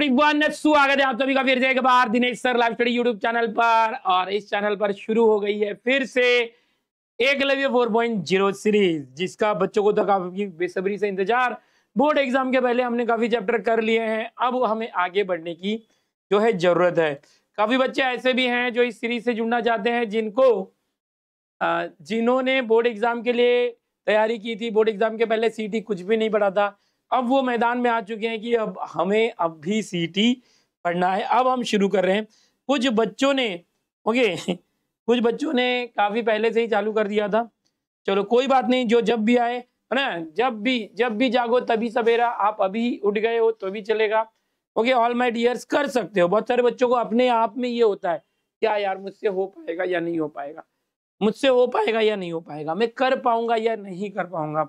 स्वागत है आप सभी का फिर से एक बार Dinesh sir live study YouTube channel पर और इस चैनल पर शुरू हो गई है फिर से एकलव्य 4.0 सीरीज जिसका बच्चों को तो काफी बेसब्री से इंतजार बोर्ड एग्जाम के पहले हमने काफी चैप्टर कर लिए हैं अब हमें आगे बढ़ने की जो है जरूरत है काफी बच्चे ऐसे भी हैं जो इस सीरीज से जुड़ना चाहते हैं जिनको जिन्होंने बोर्ड एग्जाम के लिए तैयारी की थी बोर्ड एग्जाम के पहले सीटी कुछ भी नहीं पढ़ा था अब वो मैदान में आ चुके हैं कि अब हमें अब भी सीटी पढ़ना है अब हम शुरू कर रहे हैं कुछ बच्चों ने ओके कुछ बच्चों ने काफ़ी पहले से ही चालू कर दिया था चलो कोई बात नहीं जो जब भी आए है ना जब भी जब भी जागो तभी सवेरा आप अभी उठ गए हो तो भी चलेगा ओके ऑल माई डियर्स कर सकते हो बहुत सारे बच्चों को अपने आप में ये होता है क्या यार मुझसे हो पाएगा या नहीं हो पाएगा मुझसे हो पाएगा या नहीं हो पाएगा मैं कर पाऊंगा या नहीं कर पाऊंगा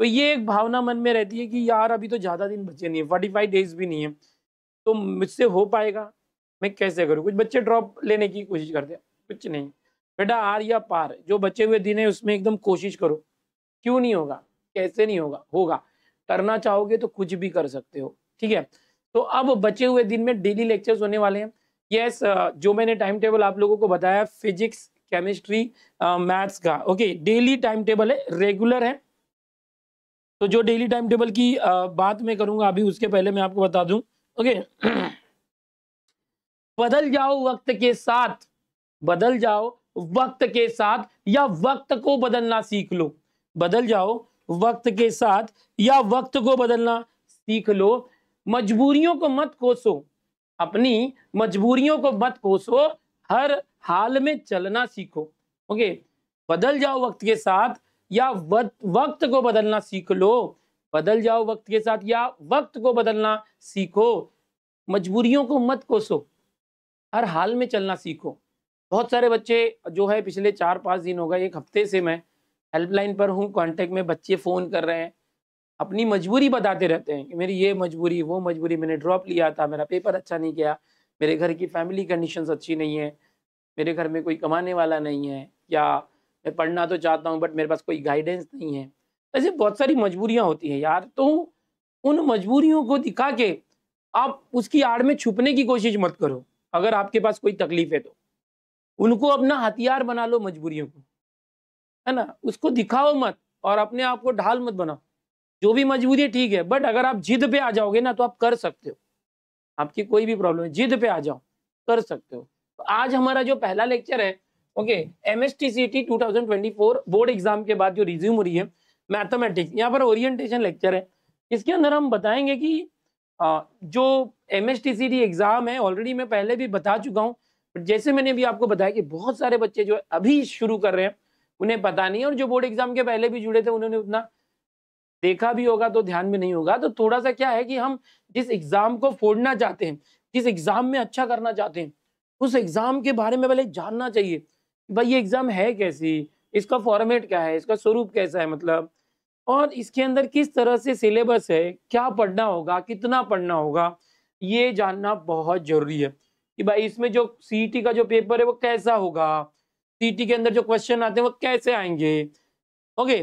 तो ये एक भावना मन में रहती है कि यार अभी तो ज़्यादा दिन बचे नहीं है फोर्टी फाइव डेज भी नहीं है तो मुझसे हो पाएगा मैं कैसे करूँ कुछ बच्चे ड्रॉप लेने की कोशिश करते हैं कुछ नहीं बेटा आर या पार जो बचे हुए दिन है उसमें एकदम कोशिश करो क्यों नहीं होगा कैसे नहीं होगा होगा करना चाहोगे तो कुछ भी कर सकते हो ठीक है तो अब बचे हुए दिन में डेली लेक्चर्स होने वाले हैं यस जो मैंने टाइम टेबल आप लोगों को बताया फिजिक्स केमिस्ट्री मैथ्स का ओके डेली टाइम टेबल है रेगुलर है तो जो डेली टाइम टेबल की बात मैं करूंगा अभी उसके पहले मैं आपको बता दूं ओके बदल जाओ वक्त के साथ बदल जाओ वक्त के साथ या वक्त को बदलना सीख लो बदल जाओ वक्त के साथ या वक्त को बदलना सीख लो मजबूरियों को मत कोसो अपनी मजबूरियों को मत कोसो हर हाल में चलना सीखो ओके बदल जाओ वक्त के साथ या वक्त को बदलना सीख लो बदल जाओ वक्त के साथ या वक्त को बदलना सीखो मजबूरियों को मत कोसो हर हाल में चलना सीखो बहुत सारे बच्चे जो है पिछले चार पाँच दिन हो गए एक हफ्ते से मैं हेल्पलाइन पर हूँ कांटेक्ट में बच्चे फ़ोन कर रहे हैं अपनी मजबूरी बताते रहते हैं कि मेरी ये मजबूरी वो मजबूरी मैंने ड्रॉप लिया था मेरा पेपर अच्छा नहीं गया मेरे घर की फैमिली कंडीशंस अच्छी नहीं है मेरे घर में कोई कमाने वाला नहीं है या मैं पढ़ना तो चाहता हूँ बट मेरे पास कोई गाइडेंस नहीं है ऐसे बहुत सारी मजबूरियाँ होती हैं यार तो उन मजबूरियों को दिखा के आप उसकी आड़ में छुपने की कोशिश मत करो अगर आपके पास कोई तकलीफ है तो उनको अपना हथियार बना लो मजबूरियों को है ना उसको दिखाओ मत और अपने आप को ढाल मत बनाओ जो भी मजबूरी है ठीक है बट अगर आप जिद पे आ जाओगे ना तो आप कर सकते हो आपकी कोई भी प्रॉब्लम है जिद पे आ जाओ कर सकते हो तो आज हमारा जो पहला लेक्चर है okay M S T C T two thousand twenty four board exam के बाद जो रिज्यूम हो रही है मैथमेटिक्स यहाँ पर ओरिएंटेशन लेक्चर है इसके अंदर हम बताएंगे कि आ, जो M S T C T exam है ऑलरेडी मैं पहले भी बता चुका हूँ बट जैसे मैंने अभी आपको बताया कि बहुत सारे बच्चे जो अभी शुरू कर रहे हैं उन्हें पता नहीं है और जो बोर्ड एग्ज़ाम के पहले भी जुड़े थे उन्होंने उतना देखा भी होगा तो ध्यान में नहीं होगा तो थोड़ा सा क्या है कि हम जिस एग्ज़ाम को फोड़ना चाहते हैं जिस एग्ज़ाम में अच्छा करना चाहते हैं उस एग्ज़ाम के बारे में पहले जानना चाहिए भाई ये एग्ज़ाम है कैसी इसका फॉर्मेट क्या है इसका स्वरूप कैसा है मतलब और इसके अंदर किस तरह से सिलेबस है क्या पढ़ना होगा कितना पढ़ना होगा ये जानना बहुत ज़रूरी है कि भाई इसमें जो सी e का जो पेपर है वो कैसा होगा सी e के अंदर जो क्वेश्चन आते हैं वो कैसे आएंगे ओके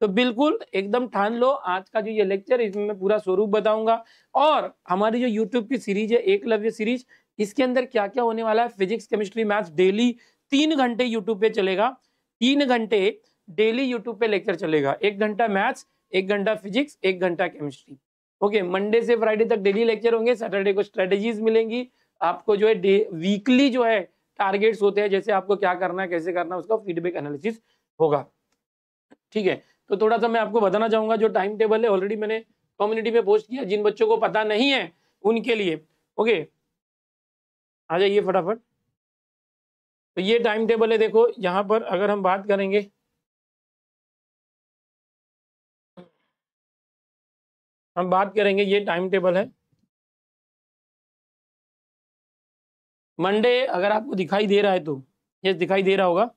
तो बिल्कुल एकदम ठान लो आज का जो ये लेक्चर इसमें मैं पूरा स्वरूप बताऊंगा और हमारी जो यूट्यूब की सीरीज है एक लव्य सीरीज इसके अंदर क्या क्या होने वाला है फिजिक्स केमिस्ट्री मैथ्स डेली तीन घंटे यूट्यूब पे चलेगा तीन घंटे डेली यूट्यूब पे लेक्चर चलेगा एक घंटा मैथ्स एक घंटा फिजिक्स एक घंटा केमिस्ट्री ओके मंडे से फ्राइडे तक डेली लेक्चर होंगे सैटरडे को स्ट्रेटेजीज मिलेंगी आपको जो है वीकली जो है टारगेट्स होते हैं जैसे आपको क्या करना है कैसे करना है उसका फीडबैक एनालिसिस होगा ठीक है तो थोड़ा सा मैं आपको बताना चाहूंगा जो टाइम टेबल है ऑलरेडी मैंने कम्युनिटी में पोस्ट किया जिन बच्चों को पता नहीं है उनके लिए ओके आ जाइए फटाफट तो ये टाइम टेबल है देखो यहाँ पर अगर हम बात करेंगे हम बात करेंगे ये टाइम टेबल है मंडे अगर आपको दिखाई दे रहा है तो ये दिखाई दे रहा होगा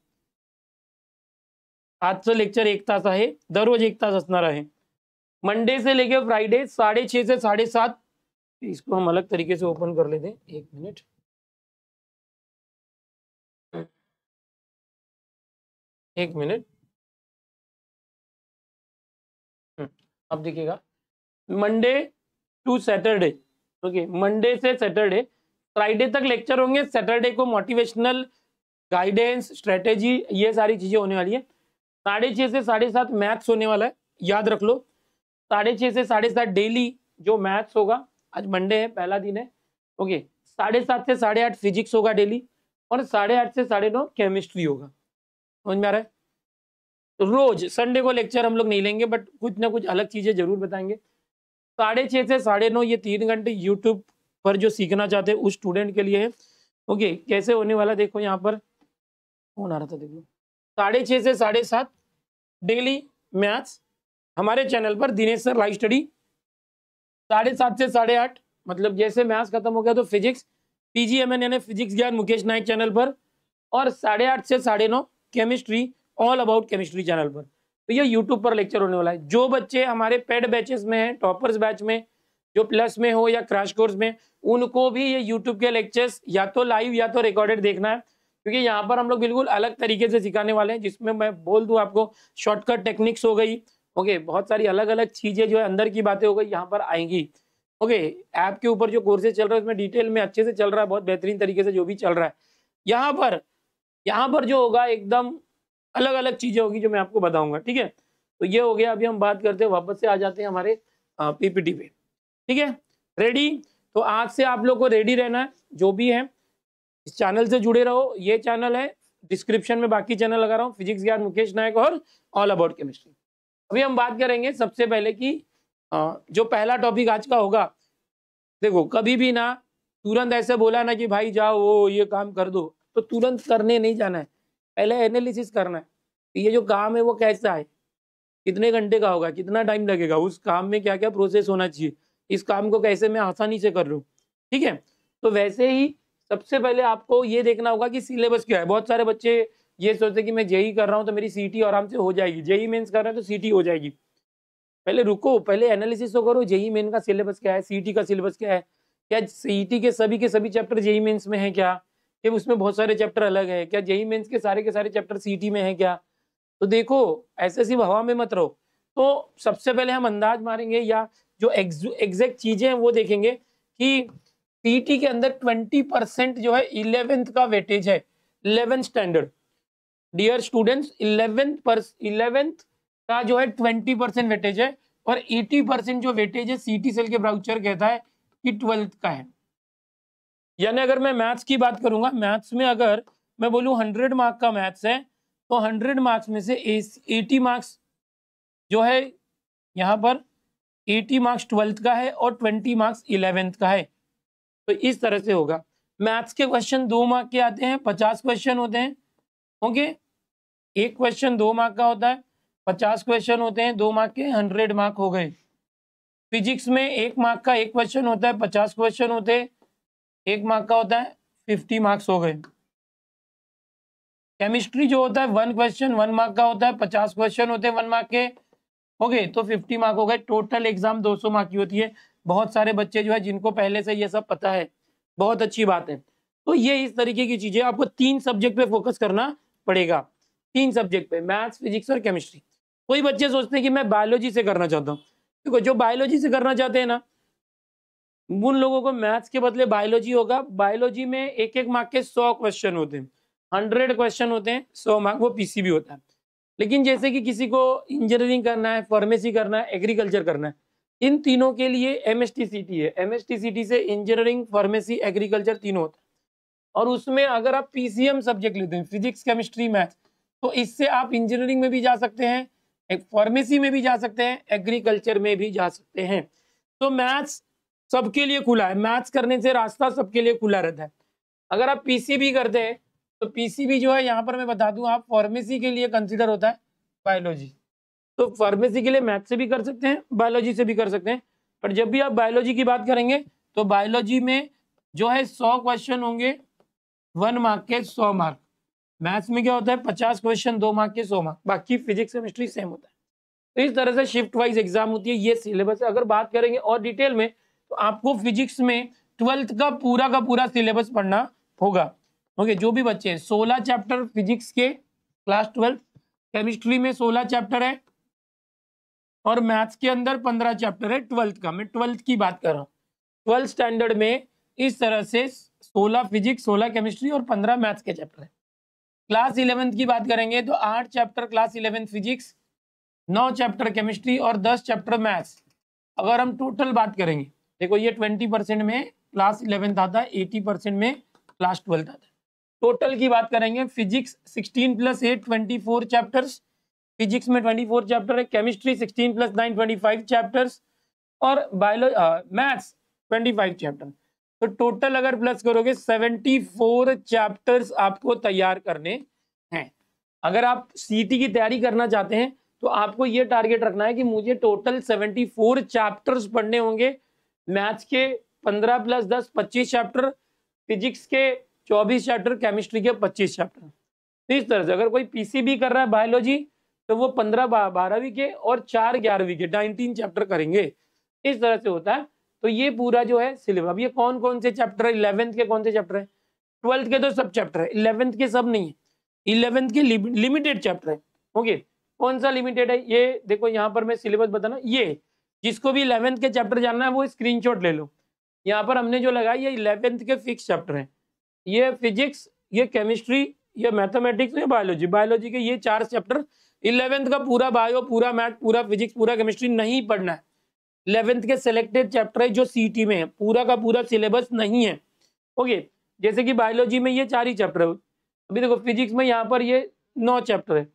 आज से लेक्चर एक तास दर दररोज एक तास रहा है मंडे से लेकर फ्राइडे साढ़े छह से साढ़े सात इसको हम अलग तरीके से ओपन कर लेते हैं एक मिनट एक मिनट हम्म, अब देखिएगा Monday to Saturday okay Monday से सैटरडे फ्राइडे तक लेक्चर होंगे सैटरडे को मोटिवेशनल गाइडेंस स्ट्रेटेजी ये सारी चीज़ें होने वाली है साढ़े छः से साढ़े सात मैथ्स होने वाला है याद रख लो साढ़े छः से साढ़े सात डेली जो मैथ्स होगा आज मंडे है पहला दिन है ओके साढ़े सात से साढ़े आठ फिजिक्स होगा डेली और साढ़े आठ से साढ़े नौ केमिस्ट्री होगा समझ में आ रहा है तो रोज संडे को लेक्चर हम लोग नहीं लेंगे बट कुछ ना कुछ अलग चीज़ें जरूर बताएंगे साढ़े छः से साढ़े नौ ये तीन घंटे यूट्यूब पर जो सीखना चाहते हैं उस स्टूडेंट के लिए है ओके कैसे होने वाला देखो यहाँ पर कौन आ रहा था देखो साढ़े छः से साढ़े सात डेली मैथ्स हमारे चैनल पर दिनेश सर लाइव स्टडी साढ़े सात से साढ़े आठ मतलब जैसे मैथ्स खत्म हो गया तो फिजिक्स पीजीएमएन यानी फिजिक्स ज्ञान मुकेश नायक चैनल पर और साढ़े आठ से साढ़े नौ chemistry all about chemistry channel पर तो ये यूट्यूब पर लेक्चर होने वाला है जो बच्चे हमारे पेड बैचेस में हैं टॉपर्स बैच में जो प्लस में हो या क्रैश कोर्स में उनको भी ये यूट्यूब के लेक्चर्स या तो लाइव या तो रिकॉर्डेड देखना है क्योंकि यहाँ पर हम लोग बिल्कुल अलग तरीके से सिखाने वाले हैं जिसमें मैं बोल दूँ आपको शॉर्टकट टेक्निक्स हो गई ओके बहुत सारी अलग अलग चीज़ें जो है अंदर की बातें हो गई यहाँ पर आएंगी ओके ऐप के ऊपर जो कोर्सेज चल रहा है उसमें डिटेल में अच्छे से चल रहा है बहुत बेहतरीन तरीके से जो भी चल रहा है यहाँ पर यहाँ पर जो होगा एकदम अलग अलग चीज़ें होगी जो मैं आपको बताऊंगा ठीक है तो ये हो गया अभी हम बात करते हैं वापस से आ जाते हैं हमारे पीपीटी पे ठीक है रेडी तो आज से आप लोग को रेडी रहना है जो भी है इस चैनल से जुड़े रहो ये चैनल है डिस्क्रिप्शन में बाकी चैनल लगा रहा हूँ फिजिक्स ज्ञान मुकेश नायक और ऑल अबाउट केमिस्ट्री अभी हम बात करेंगे सबसे पहले कि जो पहला टॉपिक आज का होगा देखो कभी भी ना तुरंत ऐसे बोला ना कि भाई जाओ ये काम कर दो तो तुरंत करने नहीं जाना है पहले एनालिसिस करना है ये जो काम है वो कैसा है कितने घंटे का होगा कितना टाइम लगेगा उस काम में क्या क्या प्रोसेस होना चाहिए इस काम को कैसे मैं आसानी से कर लूँ ठीक है तो वैसे ही सबसे पहले आपको ये देखना होगा कि सिलेबस क्या है बहुत सारे बच्चे ये सोचते कि मैं जेई e कर रहा हूँ तो मेरी सीटी आराम से हो जाएगी जेई मेन्स e कर रहा है तो सीटी हो जाएगी पहले रुको पहले एनालिसिस तो करो जेई मेन e का सिलेबस क्या है सीटी का सिलेबस क्या है क्या सीटी के सभी के सभी चैप्टर जेई मेन्स में है क्या फिर उसमें बहुत सारे चैप्टर अलग है क्या जेई मेन्स e e के सारे के सारे चैप्टर सी में है क्या तो देखो ऐसे सिर्फ हवा में मत रहो तो सबसे पहले हम अंदाज मारेंगे या जो एग्जैक्ट चीजें हैं वो देखेंगे कि पीटी के अंदर 20 परसेंट जो है इलेवेंथ का वेटेज है eleventh standard dear students eleventh पर इलेवेंथ का जो है 20 परसेंट वेटेज है और 80 परसेंट जो वेटेज है सीटी सेल के ब्राउचर कहता है कि ट्वेल्थ का है यानी अगर मैं मैथ्स की बात करूंगा मैथ्स में अगर मैं बोलूँ हंड्रेड मार्क का मैथ्स है तो हंड्रेड मार्क्स में से एटी मार्क्स जो है यहाँ पर एटी मार्क्स ट्वेल्थ का है और ट्वेंटी मार्क्स इलेवेंथ का है तो इस तरह से होगा मैथ्स के क्वेश्चन दो मार्क के आते हैं पचास क्वेश्चन होते हैं ओके एक क्वेश्चन दो मार्क का होता है पचास क्वेश्चन होते हैं दो मार्क के हंड्रेड मार्क हो गए फिजिक्स में एक मार्क का एक क्वेश्चन होता है पचास क्वेश्चन होते हैं एक मार्क का होता है फिफ्टी मार्क्स हो गए केमिस्ट्री जो होता है वन क्वेश्चन वन मार्क का होता है पचास क्वेश्चन होते हैं वन मार्क के हो गए तो फिफ्टी मार्क हो गए टोटल एग्जाम दो सौ मार्क की होती है बहुत सारे बच्चे जो है जिनको पहले से ये सब पता है बहुत अच्छी बात है तो ये इस तरीके की चीजें आपको तीन सब्जेक्ट पे फोकस करना पड़ेगा तीन सब्जेक्ट पे मैथ्स फिजिक्स और केमिस्ट्री कोई बच्चे सोचते हैं कि मैं बायोलॉजी से करना चाहता हूँ देखो जो बायोलॉजी से करना चाहते हैं ना उन लोगों को मैथ्स के बदले बायोलॉजी होगा बायोलॉजी में एक एक मार्क के सौ क्वेश्चन होते हैं हंड्रेड क्वेश्चन होते हैं सौ मार्क वो पीसीबी होता है लेकिन जैसे कि किसी को इंजीनियरिंग करना है फार्मेसी करना है एग्रीकल्चर करना है इन तीनों के लिए एम एस है एम एस से इंजीनियरिंग फार्मेसी एग्रीकल्चर तीनों होता है और उसमें अगर आप एम सब्जेक्ट लेते हैं फिजिक्स केमिस्ट्री मैथ तो इससे आप इंजीनियरिंग में भी जा सकते हैं फार्मेसी में भी जा सकते हैं एग्रीकल्चर में भी जा सकते हैं तो मैथ्स सबके लिए खुला है मैथ्स करने से रास्ता सबके लिए खुला रहता है अगर आप पीसीबी करते हैं तो पीसीबी जो है यहाँ पर मैं बता दूं आप फार्मेसी के लिए कंसिडर होता है बायोलॉजी तो फार्मेसी के लिए मैथ से भी कर सकते हैं बायोलॉजी से भी कर सकते हैं पर जब भी आप बायोलॉजी की बात करेंगे तो बायोलॉजी में जो है सौ क्वेश्चन होंगे वन मार्क के सौ मार्क मैथ्स में क्या होता है पचास क्वेश्चन दो मार्क के सौ मार्क बाकी फिजिक्स केमिस्ट्री सेम होता है तो इस तरह से शिफ्ट वाइज एग्जाम होती है ये सिलेबस अगर बात करेंगे और डिटेल में तो आपको फिजिक्स में ट्वेल्थ का पूरा का पूरा सिलेबस पढ़ना होगा ओके जो भी बच्चे हैं सोलह चैप्टर फिजिक्स के क्लास ट्वेल्थ केमिस्ट्री में सोलह चैप्टर है और मैथ्स के अंदर पंद्रह चैप्टर है ट्वेल्थ का मैं ट्वेल्थ की बात कर रहा हूँ ट्वेल्थ स्टैंडर्ड में इस तरह से सोलह फिजिक्स सोलह केमिस्ट्री और पंद्रह मैथ्स के चैप्टर है क्लास इलेवेंथ की बात करेंगे तो आठ चैप्टर क्लास इलेवेंथ फिजिक्स नौ चैप्टर केमिस्ट्री और दस चैप्टर मैथ्स अगर हम टोटल बात करेंगे देखो ये ट्वेंटी परसेंट में क्लास इलेवेंथ आता है एटी परसेंट में क्लास ट्वेल्थ आता है टोटल की बात करेंगे physics sixteen plus eight twenty four chapters physics में ट्वेंटी फोर चैप्टर है chemistry sixteen plus nine twenty five chapters और biology maths twenty five chapter तो टोटल अगर प्लस करोगे सेवेंटी फोर चैप्टर्स आपको तैयार करने हैं अगर आप टी की तैयारी करना चाहते हैं तो आपको ये टारगेट रखना है कि मुझे टोटल सेवेंटी फोर चैप्टर्स पढ़ने होंगे मैथ्स के पंद्रह प्लस दस पच्चीस चैप्टर फिजिक्स के चौबीस चैप्टर केमिस्ट्री के पच्चीस चैप्टर तो इस तरह से अगर कोई पीसीबी कर रहा है बायोलॉजी तो वो पंद्रह बारहवीं के और चार ग्यारहवीं के नाइनटीन चैप्टर करेंगे इस तरह से होता है तो ये पूरा जो है सिलेबस अब ये कौन कौन से चैप्टर है इलेवेंथ के कौन से चैप्टर है ट्वेल्थ के तो सब चैप्टर है इलेवेंथ के सब नहीं है इलेवेंथ के लिमिटेड चैप्टर है ओके कौन सा लिमिटेड है ये देखो यहाँ पर मैं सिलेबस बताना ये जिसको भी इलेवेंथ के चैप्टर जानना है वो स्क्रीन ले लो यहाँ पर हमने जो लगाई ये इलेवेंथ के फिक्स चैप्टर हैं ये फिजिक्स ये केमिस्ट्री ये मैथमेटिक्स ये बायोलॉजी बायोलॉजी के ये चार चैप्टर इलेवेंथ का पूरा बायो पूरा मैथ पूरा फिजिक्स पूरा केमिस्ट्री नहीं पढ़ना है इलेवेंथ के सिलेक्टेड चैप्टर है जो सी में है पूरा का पूरा सिलेबस नहीं है ओके जैसे कि बायोलॉजी में ये चार ही चैप्टर है अभी देखो फिजिक्स में यहाँ पर ये नौ चैप्टर है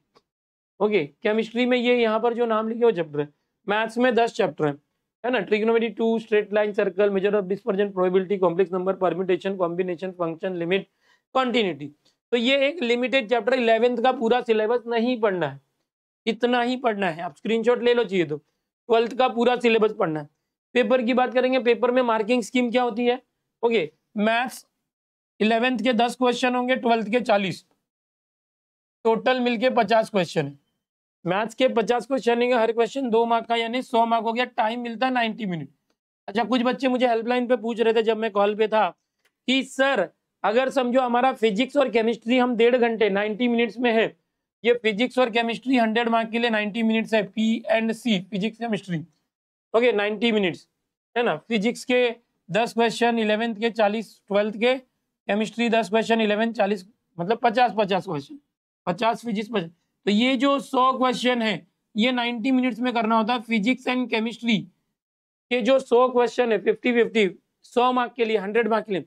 ओके केमिस्ट्री में ये यहाँ पर जो नाम लिखे वो चैप्टर है मैथ्स में दस चैप्टर हैं है ना trigonometry two straight line circle measure of dispersion probability complex number permutation combination function limit continuity तो ये एक लिमिटेड चैप्टर इलेवेंथ का पूरा सिलेबस नहीं पढ़ना है इतना ही पढ़ना है आप स्क्रीन ले लो चाहिए तो ट्वेल्थ का पूरा सिलेबस पढ़ना है पेपर की बात करेंगे पेपर में मार्किंग स्कीम क्या होती है ओके मैथ्स इलेवेंथ के दस क्वेश्चन होंगे ट्वेल्थ के चालीस टोटल मिलके पचास क्वेश्चन है मैथ्स के पचास क्वेश्चन लेंगे हर क्वेश्चन दो मार्क का यानी सौ मार्क हो गया टाइम मिलता है नाइन्टी मिनट अच्छा कुछ बच्चे मुझे हेल्पलाइन पे पूछ रहे थे जब मैं कॉल पे था कि सर अगर समझो हमारा फिजिक्स और केमिस्ट्री हम डेढ़ घंटे 90 मिनट्स में है ये फिजिक्स और केमिस्ट्री 100 मार्क के लिए 90 मिनट्स है P and C physics chemistry okay 90 minutes है ना फिजिक्स के 10 क्वेश्चन इलेवेंथ के 40 ट्वेल्थ के केमिस्ट्री 10 क्वेश्चन इलेवेंथ 40 मतलब 50 50 क्वेश्चन 50 फिजिक्स तो ये जो सौ क्वेश्चन है ये 90 मिनट्स में करना होता है फिजिक्स एंड केमिस्ट्री ये जो सौ क्वेश्चन है फिफ्टी फिफ्टी सौ मार्क के लिए हंड्रेड मार्क के लिए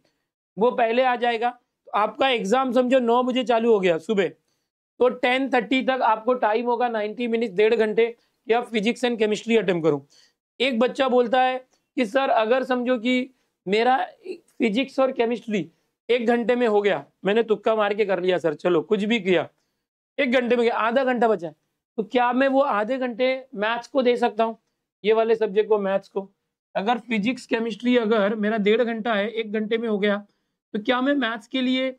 वो पहले आ जाएगा तो आपका एग्जाम समझो नौ बजे चालू हो गया सुबह तो टेन थर्टी तक आपको टाइम होगा नाइन्टी मिनट्स डेढ़ घंटे कि आप फिजिक्स एंड केमिस्ट्री अटेम्प करो एक बच्चा बोलता है कि सर अगर समझो कि मेरा फिजिक्स और केमिस्ट्री एक घंटे में हो गया मैंने तुक्का मार के कर लिया सर चलो कुछ भी किया एक घंटे में गया आधा घंटा बचा है तो क्या मैं वो आधे घंटे मैथ्स को दे सकता हूँ ये वाले सब्जेक्ट को मैथ्स को अगर फिजिक्स केमिस्ट्री अगर मेरा डेढ़ घंटा है एक घंटे में हो गया तो क्या मैं मैथ्स के लिए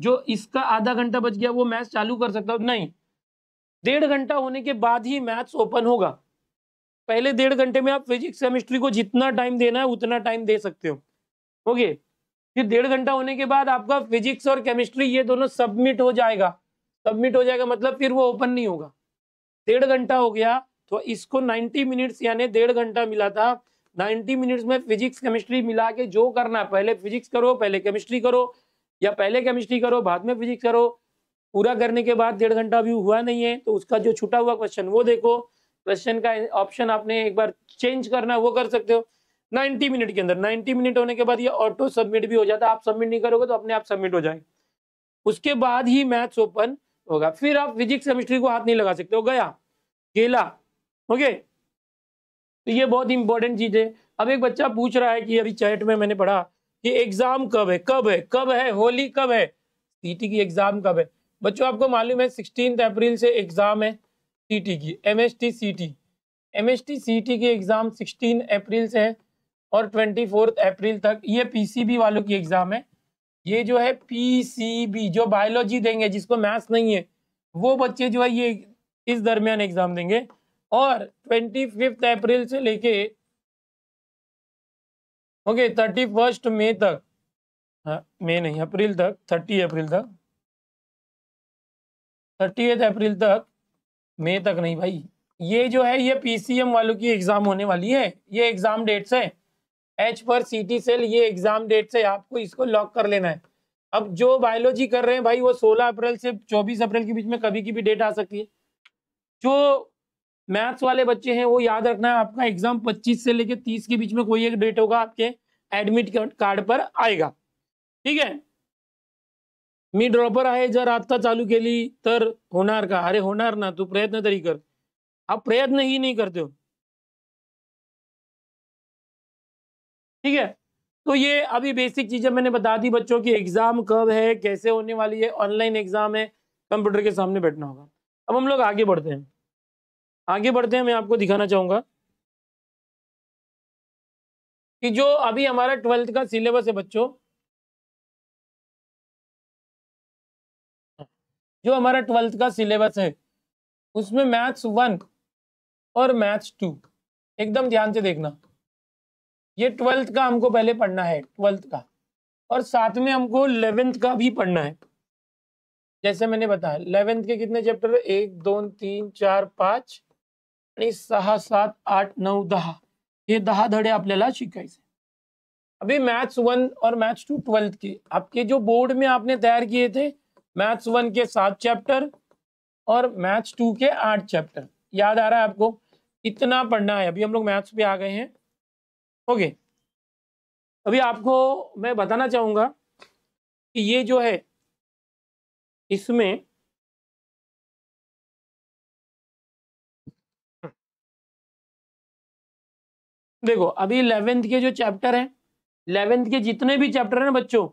जो इसका आधा घंटा बच गया वो मैथ्स चालू कर सकता हूँ नहीं डेढ़ घंटा होने के बाद ही मैथ्स ओपन होगा पहले डेढ़ घंटे में आप फिजिक्स केमिस्ट्री को जितना टाइम देना है उतना टाइम दे सकते हो ओके फिर डेढ़ घंटा होने के बाद आपका फिजिक्स और केमिस्ट्री ये दोनों सबमिट हो जाएगा सबमिट हो जाएगा मतलब फिर वो ओपन नहीं होगा डेढ़ घंटा हो गया तो इसको 90 मिनट्स यानी डेढ़ घंटा मिला था 90 मिनट्स में फिजिक्स केमिस्ट्री मिला के जो करना है पहले फिजिक्स करो पहले केमिस्ट्री करो या पहले केमिस्ट्री करो बाद में फिजिक्स करो पूरा करने के बाद डेढ़ घंटा भी हुआ नहीं है तो उसका जो छुटा हुआ क्वेश्चन वो देखो क्वेश्चन का ऑप्शन आपने एक बार चेंज करना वो कर सकते हो 90 मिनट के अंदर 90 मिनट होने के बाद ये ऑटो सबमिट भी हो जाता है आप सबमिट नहीं करोगे तो अपने आप सबमिट हो जाएंगे उसके बाद ही मैथ्स ओपन होगा फिर आप फिजिक्स केमिस्ट्री को हाथ नहीं लगा सकते हो गया गेला ओके तो ये बहुत इंपॉर्टेंट चीज है अब एक बच्चा पूछ रहा है कि अभी चैट में मैंने पढ़ा कि एग्जाम कब है कब है कब है होली कब है सीटी की एग्जाम कब है बच्चों आपको मालूम है सिक्सटीन अप्रैल से एग्जाम है सीटी की M S T C T M S T C T की एग्जाम सिक्सटीन अप्रैल से है और ट्वेंटी फोर्थ अप्रैल तक ये पीसीबी वालों की एग्जाम है ये जो है पीसीबी जो बायोलॉजी देंगे जिसको मैथ्स नहीं है वो बच्चे जो है ये इस दरमियान एग्जाम देंगे और ट्वेंटी फिफ्थ अप्रैल से लेके ओके थर्टी फर्स्ट मई तक हाँ मई नहीं अप्रैल तक थर्टी अप्रैल तक थर्टी एथ अप्रैल तक मई तक नहीं भाई ये जो है ये पीसीएम वालों की एग्जाम होने वाली है ये एग्जाम डेट्स है एच पर टी सेल ये एग्जाम डेट से आपको इसको लॉक कर लेना है अब जो बायोलॉजी कर रहे हैं भाई वो 16 अप्रैल से 24 अप्रैल के बीच में कभी की भी डेट आ सकती है जो मैथ्स वाले बच्चे हैं वो याद रखना है आपका एग्जाम 25 से लेकर 30 के बीच में कोई एक डेट होगा आपके एडमिट कार्ड पर आएगा ठीक है मी ड्रॉपर आहे जर आत्ता चालू केली तर होणार का अरे होणार ना तू प्रयत्न तरी कर आप प्रयत्न ही नहीं करते हो ठीक है तो ये अभी बेसिक चीज़ें मैंने बता दी बच्चों की एग्ज़ाम कब है कैसे होने वाली है ऑनलाइन एग्ज़ाम है कंप्यूटर के सामने बैठना होगा अब हम लोग आगे बढ़ते हैं आगे बढ़ते हैं मैं आपको दिखाना चाहूंगा कि जो अभी हमारा ट्वेल्थ का सिलेबस है बच्चों जो हमारा ट्वेल्थ का सिलेबस है उसमें मैथ्स वन और मैथ्स टू एकदम ध्यान से देखना ये ट्वेल्थ का हमको पहले पढ़ना है ट्वेल्थ का और साथ में हमको इलेवेंथ का भी पढ़ना है जैसे मैंने बताया इलेवेंथ के कितने चैप्टर एक दो तीन चार पाँच सहा सात आठ नौ दहा ये दहा धडे आपल्याला से अभी मैथ्स वन और मैथ्स टू ट्वेल्थ के आपके जो बोर्ड में आपने तैयार किए थे मैथ्स वन के सात चैप्टर और मैथ्स टू के आठ चैप्टर याद आ रहा है आपको इतना पढ़ना है अभी हम लोग मैथ्स पे आ गए हैं ओके अभी आपको मैं बताना चाहूंगा कि ये जो है इसमें देखो अभी इलेवेंथ के जो चैप्टर हैं इलेवेंथ के जितने भी चैप्टर हैं बच्चों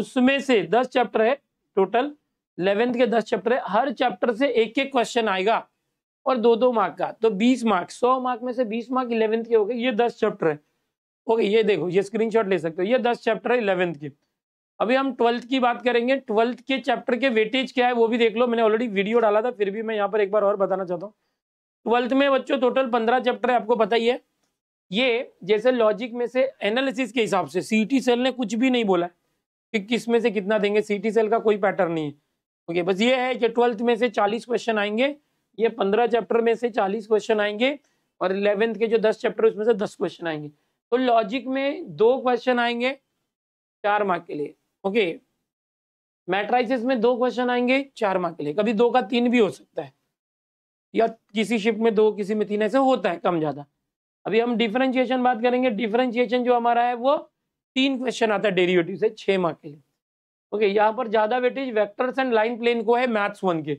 उसमें से दस चैप्टर है टोटल इलेवेंथ के दस चैप्टर है हर चैप्टर से एक एक क्वेश्चन आएगा और दो दो मार्क का तो बीस मार्क सौ मार्क में से बीस मार्क इलेवेंथ के हो गए ये दस चैप्टर है ओके ये देखो ये स्क्रीनशॉट ले सकते हो ये दस चैप्टर है इलेवेंथ के अभी हम ट्वेल्थ की बात करेंगे ट्वेल्थ के चैप्टर के वेटेज क्या है वो भी देख लो मैंने ऑलरेडी वीडियो डाला था फिर भी मैं यहाँ पर एक बार और बताना चाहता हूँ ट्वेल्थ में बच्चों टोटल पंद्रह चैप्टर है आपको पता ही है ये जैसे लॉजिक में से एनालिसिस के हिसाब से सीटी सेल ने कुछ भी नहीं बोला कि किस में से कितना देंगे सीटी सेल का कोई पैटर्न नहीं है ओके बस ये है कि ट्वेल्थ में से चालीस क्वेश्चन आएंगे ये पंद्रह चैप्टर में से चालीस क्वेश्चन आएंगे और इलेवेंथ के जो दस चैप्टर उसमें से दस क्वेश्चन आएंगे तो लॉजिक में दो क्वेश्चन आएंगे चार मार्क के लिए ओके मैट्राइसिस में दो क्वेश्चन आएंगे चार मार्क के लिए कभी दो का तीन भी हो सकता है या किसी शिफ्ट में दो किसी में तीन ऐसे होता है कम ज़्यादा अभी हम डिफरेंशिएशन बात करेंगे डिफरेंशिएशन जो हमारा है वो तीन क्वेश्चन आता है डेरिवेटिव से छह मार्क के लिए ओके यहाँ पर ज़्यादा weightage vectors and line plane को है मैथ्स वन के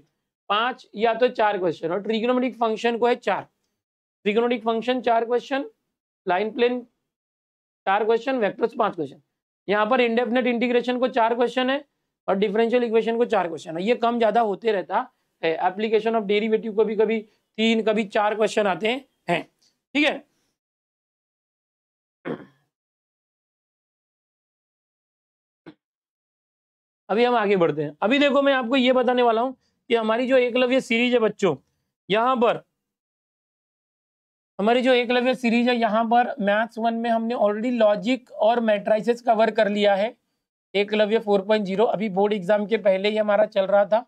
पांच या तो चार क्वेश्चन और ट्रिग्नोमेटिक फंक्शन को है चार ट्रिग्नोमेटिक फंक्शन चार क्वेश्चन लाइन प्लेन चार क्वेश्चन वेक्टर्स पांच क्वेश्चन यहाँ पर इंडेफिनेट इंटीग्रेशन को चार क्वेश्चन है और डिफरेंशियल इक्वेशन को चार क्वेश्चन है ये कम ज्यादा होते रहता है एप्लीकेशन ऑफ डेरिवेटिव को भी कभी तीन कभी चार क्वेश्चन आते हैं ठीक है अभी हम आगे बढ़ते हैं अभी देखो मैं आपको ये बताने वाला हूँ कि हमारी जो एकलव्य सीरीज है बच्चों यहाँ पर हमारी जो एक लव्य सीरीज है यहाँ पर मैथ्स वन में हमने ऑलरेडी लॉजिक और मैट्राइसिस कवर कर लिया है Eklavya four point zero अभी बोर्ड एग्जाम के पहले ही हमारा चल रहा था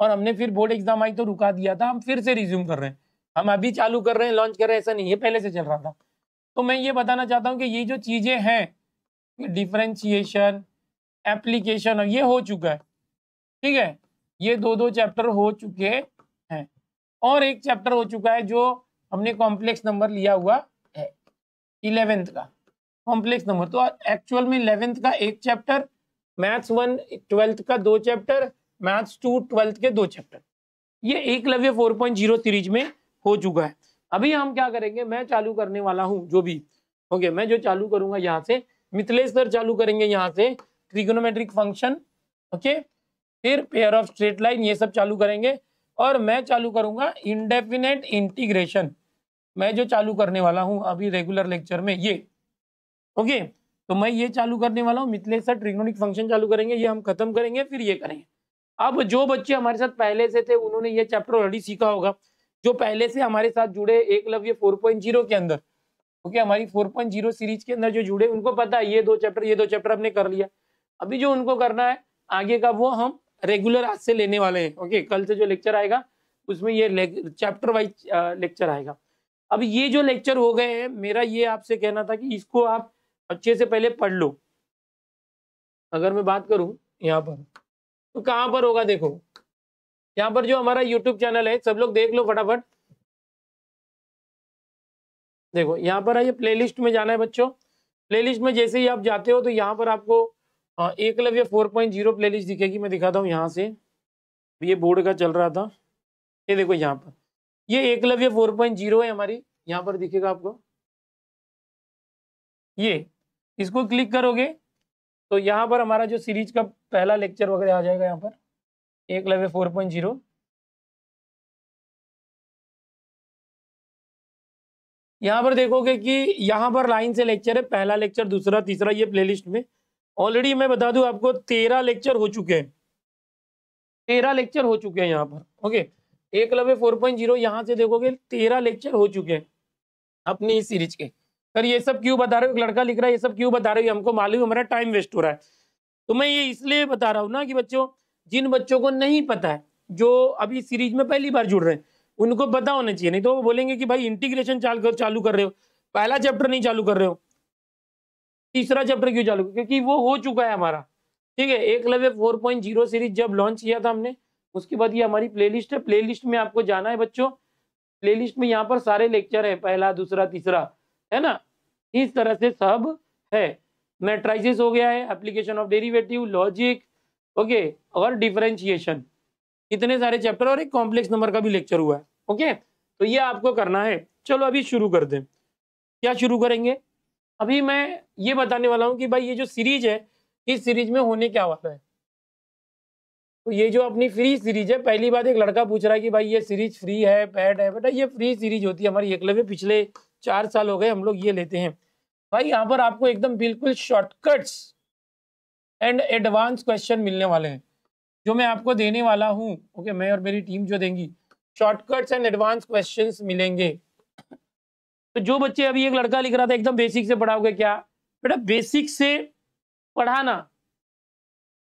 और हमने फिर बोर्ड एग्जाम आई तो रुका दिया था हम फिर से रिज्यूम कर रहे हैं हम अभी चालू कर रहे हैं लॉन्च कर रहे हैं ऐसा नहीं है पहले से चल रहा था तो मैं ये बताना चाहता हूँ कि ये जो चीज़ें हैं डिफ्रेंशिएशन एप्लीकेशन ये हो चुका है ठीक है ये दो दो चैप्टर हो चुके हैं और एक चैप्टर हो चुका है जो हमने कॉम्प्लेक्स नंबर लिया हुआ है इलेवेंथ का कॉम्प्लेक्स नंबर तो एक्चुअल में इलेवेंथ का एक चैप्टर मैथ्स वन ट्वेल्थ का दो चैप्टर मैथ्स टू ट्वेल्थ के दो चैप्टर ये Eklavya four point zero series में हो चुका है अभी हम क्या करेंगे मैं चालू करने वाला हूँ जो भी ओके मैं जो चालू करूंगा यहाँ से मिथिलेश सर चालू करेंगे यहाँ से ट्रिग्नोमेट्रिक फंक्शन ओके फिर पेयर ऑफ स्ट्रेट लाइन ये सब चालू करेंगे और मैं चालू करूंगा इनडेफिनेट इंटीग्रेशन मैं जो चालू करने वाला हूँ अभी रेगुलर लेक्चर में ये ओके तो मैं ये चालू करने वाला हूँ मिथिले सर ट्रिग्नोनिक फंक्शन चालू करेंगे ये हम खत्म करेंगे फिर ये करेंगे अब जो बच्चे हमारे साथ पहले से थे उन्होंने ये चैप्टर ऑलरेडी सीखा होगा जो पहले से हमारे साथ जुड़े एक लव्य फोर पॉइंट जीरो के अंदर ओके हमारी फोर पॉइंट जीरो सीरीज के अंदर जो जुड़े उनको पता है ये दो चैप्टर ये दो चैप्टर हमने कर लिया अभी जो उनको करना है आगे का वो हम रेगुलर आज से लेने वाले हैं ओके कल से जो लेक्चर आएगा उसमें ये चैप्टर वाइज लेक्चर आएगा अब ये जो लेक्चर हो गए हैं मेरा ये आपसे कहना था कि इसको आप अच्छे से पहले पढ़ लो अगर मैं बात करूं यहाँ पर तो कहाँ पर होगा देखो यहाँ पर जो हमारा यूट्यूब चैनल है सब लोग देख लो फटाफट देखो यहाँ पर आइए प्ले प्लेलिस्ट में जाना है बच्चों प्लेलिस्ट में जैसे ही आप जाते हो तो यहाँ पर आपको Eklavya four point zero play दिखेगी मैं दिखाता हूँ यहाँ से ये बोर्ड का चल रहा था ये देखो यहाँ पर ये एकलव्य 4.0 है हमारी यहाँ पर दिखेगा आपको ये इसको क्लिक करोगे तो यहां पर हमारा जो सीरीज का पहला लेक्चर वगैरह आ जाएगा यहाँ पर एक लव्य फोर पॉइंट जीरो यहाँ पर देखोगे कि यहाँ पर लाइन से लेक्चर है पहला लेक्चर दूसरा तीसरा ये प्लेलिस्ट में ऑलरेडी मैं बता दूं आपको तेरह लेक्चर हो चुके हैं तेरह लेक्चर हो चुके हैं यहाँ पर okay Eklavya four point zero यहाँ से देखोगे तेरह लेक्चर हो चुके हैं अपनी इस सीरीज के सर ये सब क्यों बता रहे हो एक लड़का लिख रहा है ये सब क्यों बता रहे हो हमको मालूम हमारा टाइम वेस्ट हो रहा है तो मैं ये इसलिए बता रहा हूँ ना कि बच्चों जिन बच्चों को नहीं पता है जो अभी सीरीज में पहली बार जुड़ रहे हैं उनको पता होना चाहिए नहीं तो वो बोलेंगे कि भाई इंटीग्रेशन चाल चालू कर रहे हो पहला चैप्टर नहीं चालू कर रहे हो तीसरा चैप्टर क्यों चालू क्योंकि वो हो चुका है हमारा ठीक है Eklavya four point zero series जब लॉन्च किया था हमने उसके बाद ये हमारी प्लेलिस्ट है प्लेलिस्ट में आपको जाना है बच्चों प्लेलिस्ट में यहाँ पर सारे लेक्चर है पहला दूसरा तीसरा है ना इस तरह से सब है मेट्राइसिस हो गया है application of derivative logic okay और डिफरेंशिएशन इतने सारे चैप्टर और एक कॉम्प्लेक्स नंबर का भी लेक्चर हुआ है ओके तो ये आपको करना है चलो अभी शुरू कर दें क्या शुरू करेंगे अभी मैं ये बताने वाला हूँ कि भाई ये जो सीरीज है इस सीरीज में होने क्या वाला है तो ये जो अपनी फ्री सीरीज है पहली बात एक लड़का पूछ रहा है कि भाई ये सीरीज फ्री है पैड है बेटा ये फ्री सीरीज होती है हमारी एकलव्य पिछले चार साल हो गए हम लोग ये लेते हैं भाई यहाँ पर आपको एकदम बिल्कुल शॉर्टकट्स एंड एडवांस क्वेश्चन मिलने वाले हैं जो मैं आपको देने वाला हूँ ओके मैं और मेरी टीम जो देंगी शॉर्टकट्स एंड एडवांस क्वेश्चन मिलेंगे तो जो बच्चे अभी एक लड़का लिख रहा था एकदम बेसिक से पढ़ाओगे क्या बेटा बेसिक से पढ़ाना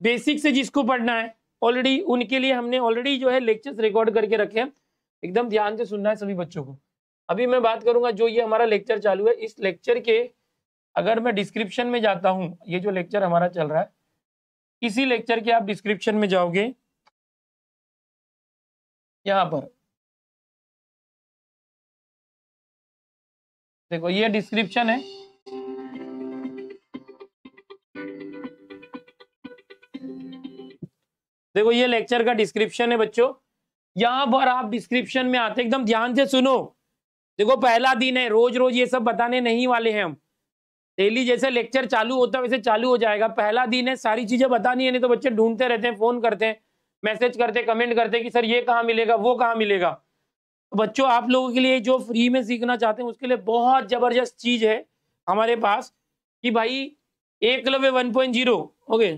बेसिक से जिसको पढ़ना है ऑलरेडी उनके लिए हमने ऑलरेडी जो है लेक्चर्स रिकॉर्ड करके रखे हैं एकदम ध्यान से सुनना है सभी बच्चों को अभी मैं बात करूंगा जो ये हमारा लेक्चर चालू है इस लेक्चर के अगर मैं डिस्क्रिप्शन में जाता हूँ ये जो लेक्चर हमारा चल रहा है इसी लेक्चर के आप डिस्क्रिप्शन में जाओगे यहाँ पर देखो ये डिस्क्रिप्शन है देखो ये लेक्चर का डिस्क्रिप्शन है बच्चों यहां पर आप डिस्क्रिप्शन में आते एकदम ध्यान से सुनो देखो पहला दिन है रोज रोज ये सब बताने नहीं वाले हैं हम डेली जैसे लेक्चर चालू होता है वैसे चालू हो जाएगा पहला दिन है सारी चीजें बतानी है नहीं तो बच्चे ढूंढते रहते हैं फोन करते हैं मैसेज करते हैं कमेंट करते हैं कि सर ये कहाँ मिलेगा वो कहाँ मिलेगा तो बच्चों आप लोगों के लिए जो फ्री में सीखना चाहते हैं उसके लिए बहुत जबरदस्त चीज है हमारे पास कि भाई Eklavya one point zero okay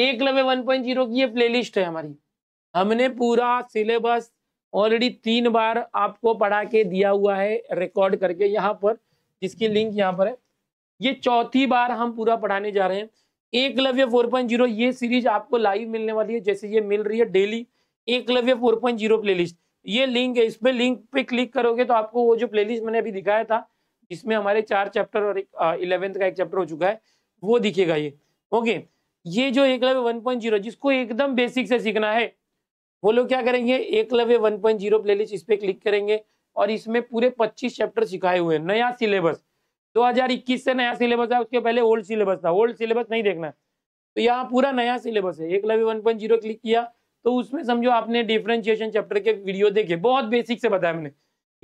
Eklavya zero की ये प्लेलिस्ट है हमारी हमने पूरा सिलेबस ऑलरेडी तीन बार आपको पढ़ा के दिया हुआ है रिकॉर्ड करके यहाँ पर जिसकी लिंक यहाँ पर है ये चौथी बार हम पूरा पढ़ाने जा रहे हैं Eklavya four point zero ये सीरीज आपको लाइव मिलने वाली है जैसे ये मिल रही है daily Eklavya four point zero playlist ये लिंक है इस पर लिंक पे क्लिक करोगे तो आपको वो जो प्ले लिस्ट मैंने अभी दिखाया था जिसमें हमारे चार चैप्टर और इलेवेंथ का एक चैप्टर हो चुका है वो दिखेगा ये ओके ये जो एकलव्य वन पॉइंट जीरो जिसको एकदम बेसिक से सीखना है वो लोग क्या करेंगे Eklavya one point zero playlist इस पर क्लिक करेंगे और इसमें पूरे पच्चीस चैप्टर सिखाए हुए हैं नया सिलेबस 2021 से नया सिलेबस है उसके पहले ओल्ड सिलेबस था ओल्ड सिलेबस नहीं देखना तो यहाँ पूरा नया सिलेबस है Eklavya one point zero click किया तो उसमें समझो आपने डिफ्रेंशिएशन चैप्टर के वीडियो देखे बहुत बेसिक से बताया मैंने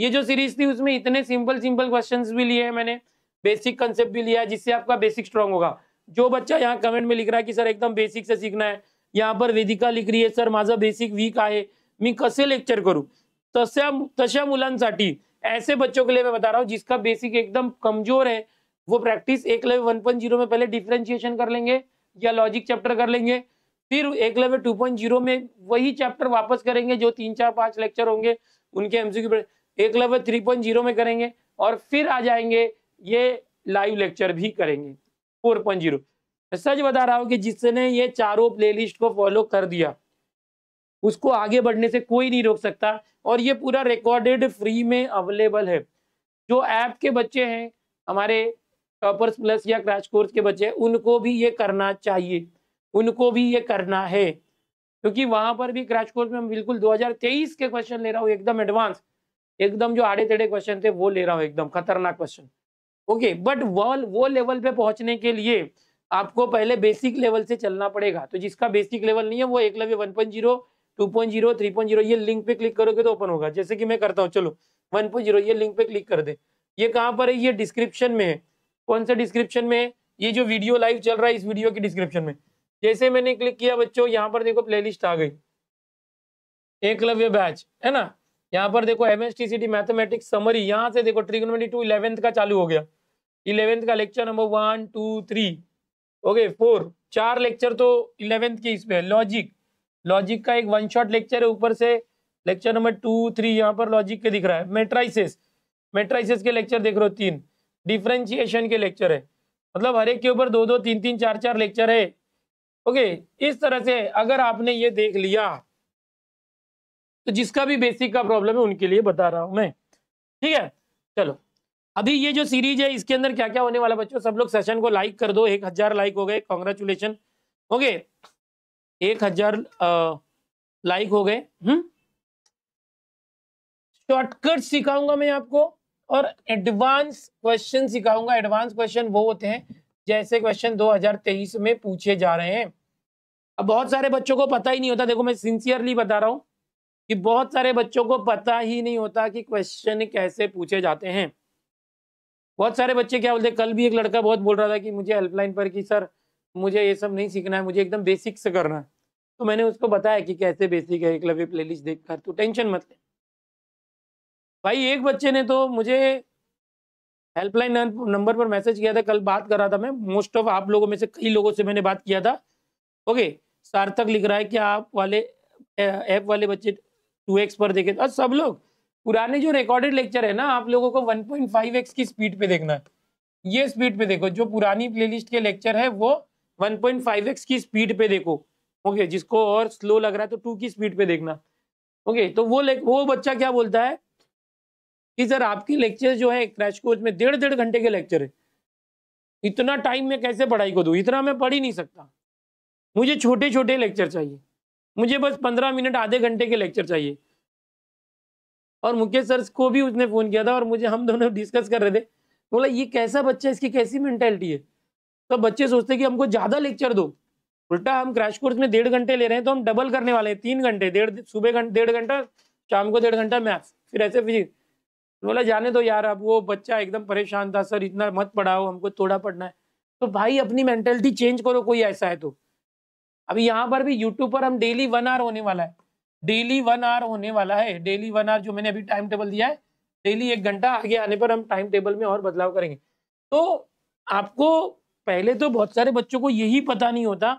ये जो सीरीज थी उसमें इतने सिंपल सिंपल क्वेश्चन भी लिए हैं मैंने बेसिक कंसेप्ट भी लिया जिससे आपका बेसिक स्ट्रॉन्ग होगा जो बच्चा यहाँ कमेंट में लिख रहा है कि सर एकदम बेसिक से सीखना है यहाँ पर वेदिका लिख रही है सर माजा बेसिक वीक है मैं कसे लेक्चर करूँ तशा तशा मुलांसाठी ऐसे बच्चों के लिए मैं बता रहा हूँ जिसका बेसिक एकदम कमजोर है वो प्रैक्टिस एक लेवल वन पॉइंट जीरो में पहले डिफ्रेंशिएशन कर लेंगे या लॉजिक चैप्टर कर लेंगे फिर एक लेवल टू पॉइंट जीरो में वही चैप्टर वापस करेंगे जो तीन चार पांच लेक्चर होंगे उनके एमसीक्यू एक लेवल थ्री पॉइंट जीरो में करेंगे और फिर आ जाएंगे ये लाइव लेक्चर भी करेंगे फोर पॉइंट जीरो सच बता रहा हूँ कि जिसने ये चारों प्लेलिस्ट को फॉलो कर दिया उसको आगे बढ़ने से कोई नहीं रोक सकता और ये पूरा रिकॉर्डेड फ्री में अवेलेबल है जो ऐप के बच्चे हैं हमारे टॉपर्स प्लस या क्रैश कोर्स के बच्चे उनको भी ये करना चाहिए उनको भी ये करना है क्योंकि वहां पर भी क्रैश कोर्स में हम बिल्कुल 2023 के क्वेश्चन ले रहा हूँ एकदम एडवांस एकदम जो आड़े तेड़े क्वेश्चन थे वो ले रहा हूँ एकदम खतरनाक क्वेश्चन ओके बट वो वो लेवल पे पहुंचने के लिए आपको पहले बेसिक लेवल से चलना पड़ेगा तो जिसका बेसिक लेवल नहीं है वो Eklavya one point zero two ये लिंक पे क्लिक करोगे तो ओपन होगा जैसे कि मैं करता हूँ चलो वन पॉइंट जीरो ये लिंक पे क्लिक कर दे ये कहाँ पर है ये डिस्क्रिप्शन में है कौन सा डिस्क्रिप्शन में है ये जो वीडियो लाइव चल रहा है इस वीडियो के डिस्क्रिप्शन में जैसे मैंने क्लिक किया बच्चों यहाँ पर देखो प्लेलिस्ट आ गई एकलव्य बैच है ना यहाँ पर देखो M S T C T mathematics summary यहाँ से देखो ट्रिग्नोमेट्री टू इलेवेंथ का चालू हो गया इलेवेंथ का lecture number one two three okay four चार लेक्चर तो इलेवेंथ के इसमें लॉजिक लॉजिक का एक वन शॉट लेक्चर है ऊपर से लेक्चर नंबर टू थ्री यहाँ पर लॉजिक के दिख रहा है मेट्राइसिस मेट्राइसिस के लेक्चर देख रहे हो तीन डिफ्रेंशिएशन के लेक्चर है मतलब हर एक के ऊपर दो दो तीन तीन चार चार लेक्चर है ओके इस तरह से अगर आपने ये देख लिया तो जिसका भी बेसिक का प्रॉब्लम है उनके लिए बता रहा हूँ मैं ठीक है चलो अभी ये जो सीरीज है इसके अंदर क्या क्या होने वाला बच्चों सब लोग सेशन को लाइक कर दो एक हजार लाइक हो गए कॉन्ग्रेचुलेशन हो गए एक हजार लाइक हो गए शॉर्टकट सिखाऊंगा मैं आपको और एडवांस क्वेश्चन सिखाऊंगा एडवांस क्वेश्चन वो होते हैं जैसे क्वेश्चन 2023 में पूछे जा रहे हैं अब बहुत सारे बच्चों को पता ही नहीं होता देखो मैं सिंसियरली बता रहा हूँ कि बहुत सारे बच्चों को पता ही नहीं होता कि क्वेश्चन कैसे पूछे जाते हैं बहुत सारे बच्चे क्या बोलते कल भी एक लड़का बहुत बोल रहा था कि मुझे हेल्पलाइन पर कि सर मुझे ये सब नहीं सीखना है मुझे एकदम बेसिक से करना है तो मैंने उसको बताया कि कैसे बेसिक है एकलव्य प्ले लिस्ट देख कर तू टेंशन मत ले भाई एक बच्चे ने तो मुझे हेल्पलाइन नंबर पर मैसेज किया था कल बात कर रहा था मैं मोस्ट ऑफ आप लोगों में से कई लोगों से मैंने बात किया था ओके सार्थक लिख रहा है कि आप वाले ऐप वाले बच्चे टू एक्स पर देखे तो, और सब लोग पुराने जो रिकॉर्डेड लेक्चर है ना आप लोगों को एक्स की स्पीड पे देखना है ये स्पीड पे देखो जो पुरानी प्लेलिस्ट के लेक्चर है वो एक्स की स्पीड पे देखो ओके okay, जिसको और स्लो लग रहा है तो टू की स्पीड पे देखना ओके okay, तो वो वो बच्चा क्या बोलता है कि सर आपके लेक्चर जो है क्रैश कोर्स में डेढ़ डेढ़ घंटे के लेक्चर है इतना टाइम मैं कैसे पढ़ाई को दूँ इतना मैं पढ़ ही नहीं सकता मुझे छोटे छोटे लेक्चर चाहिए मुझे बस पंद्रह मिनट आधे घंटे के लेक्चर चाहिए और मुकेश सर को भी उसने फ़ोन किया था और मुझे हम दोनों डिस्कस कर रहे थे बोला ये कैसा बच्चा है इसकी कैसी मैंटेलिटी है तो बच्चे सोचते कि हमको ज़्यादा लेक्चर दो उल्टा हम क्रैश कोर्स में डेढ़ घंटे ले रहे हैं तो हम डबल करने वाले हैं तीन घंटे डेढ़ सुबह डेढ़ घंटा शाम को डेढ़ घंटा मैथ्स फिर ऐसे फिजिक्स बोला जाने तो यार अब वो बच्चा एकदम परेशान था सर इतना मत पढ़ाओ हमको थोड़ा पढ़ना है तो भाई अपनी मेंटेलिटी चेंज करो कोई ऐसा है तो अभी यहाँ पर भी यूट्यूब पर हम डेली वन आवर होने वाला है डेली वन आवर होने वाला है डेली वन आवर जो मैंने अभी टाइम टेबल दिया है डेली एक घंटा आगे आने पर हम टाइम टेबल में और बदलाव करेंगे तो आपको पहले तो बहुत सारे बच्चों को यही पता नहीं होता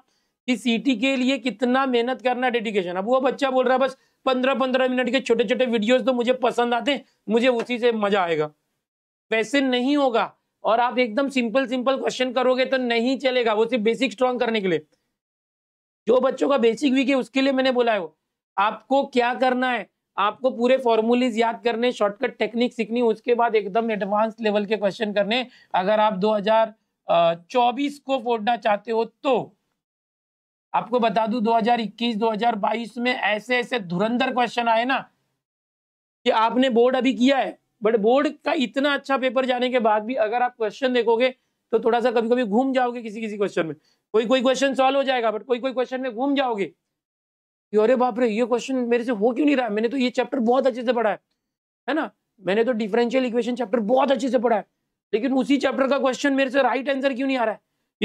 कि सीटी के लिए कितना मेहनत करना डेडिकेशन अब वो बच्चा बोल रहा है बस पंद्रह पंद्रह मिनट के छोटे छोटे वीडियोस तो मुझे पसंद आते मुझे उसी से मजा आएगा वैसे नहीं होगा और आप एकदम सिंपल सिंपल क्वेश्चन करोगे तो नहीं चलेगा वो सिर्फ बेसिक स्ट्रॉन्ग करने के लिए जो बच्चों का बेसिक वीक है उसके लिए मैंने बोला है वो आपको क्या करना है आपको पूरे फॉर्मूलेज याद करने शॉर्टकट टेक्निक सीखनी उसके बाद एकदम एडवांस लेवल के क्वेश्चन करने अगर आप 2024 को फोड़ना चाहते हो तो आपको बता दूं 2021 2022 में ऐसे ऐसे धुरंधर क्वेश्चन आए ना कि आपने बोर्ड अभी किया है बट बोर्ड का इतना अच्छा पेपर जाने के बाद भी अगर आप क्वेश्चन देखोगे तो थोड़ा सा कभी कभी घूम जाओगे किसी किसी क्वेश्चन में कोई कोई क्वेश्चन सॉल्व हो जाएगा बट कोई कोई क्वेश्चन में घूम जाओगे कि अरे बाप रे ये क्वेश्चन मेरे से हो क्यों नहीं रहा मैंने तो ये चैप्टर बहुत अच्छे से पढ़ा है है ना मैंने तो डिफरेंशियल इक्वेशन चैप्टर बहुत अच्छे से पढ़ा है लेकिन उसी चैप्टर का क्वेश्चन मेरे से राइट आंसर क्यों नहीं आ रहा है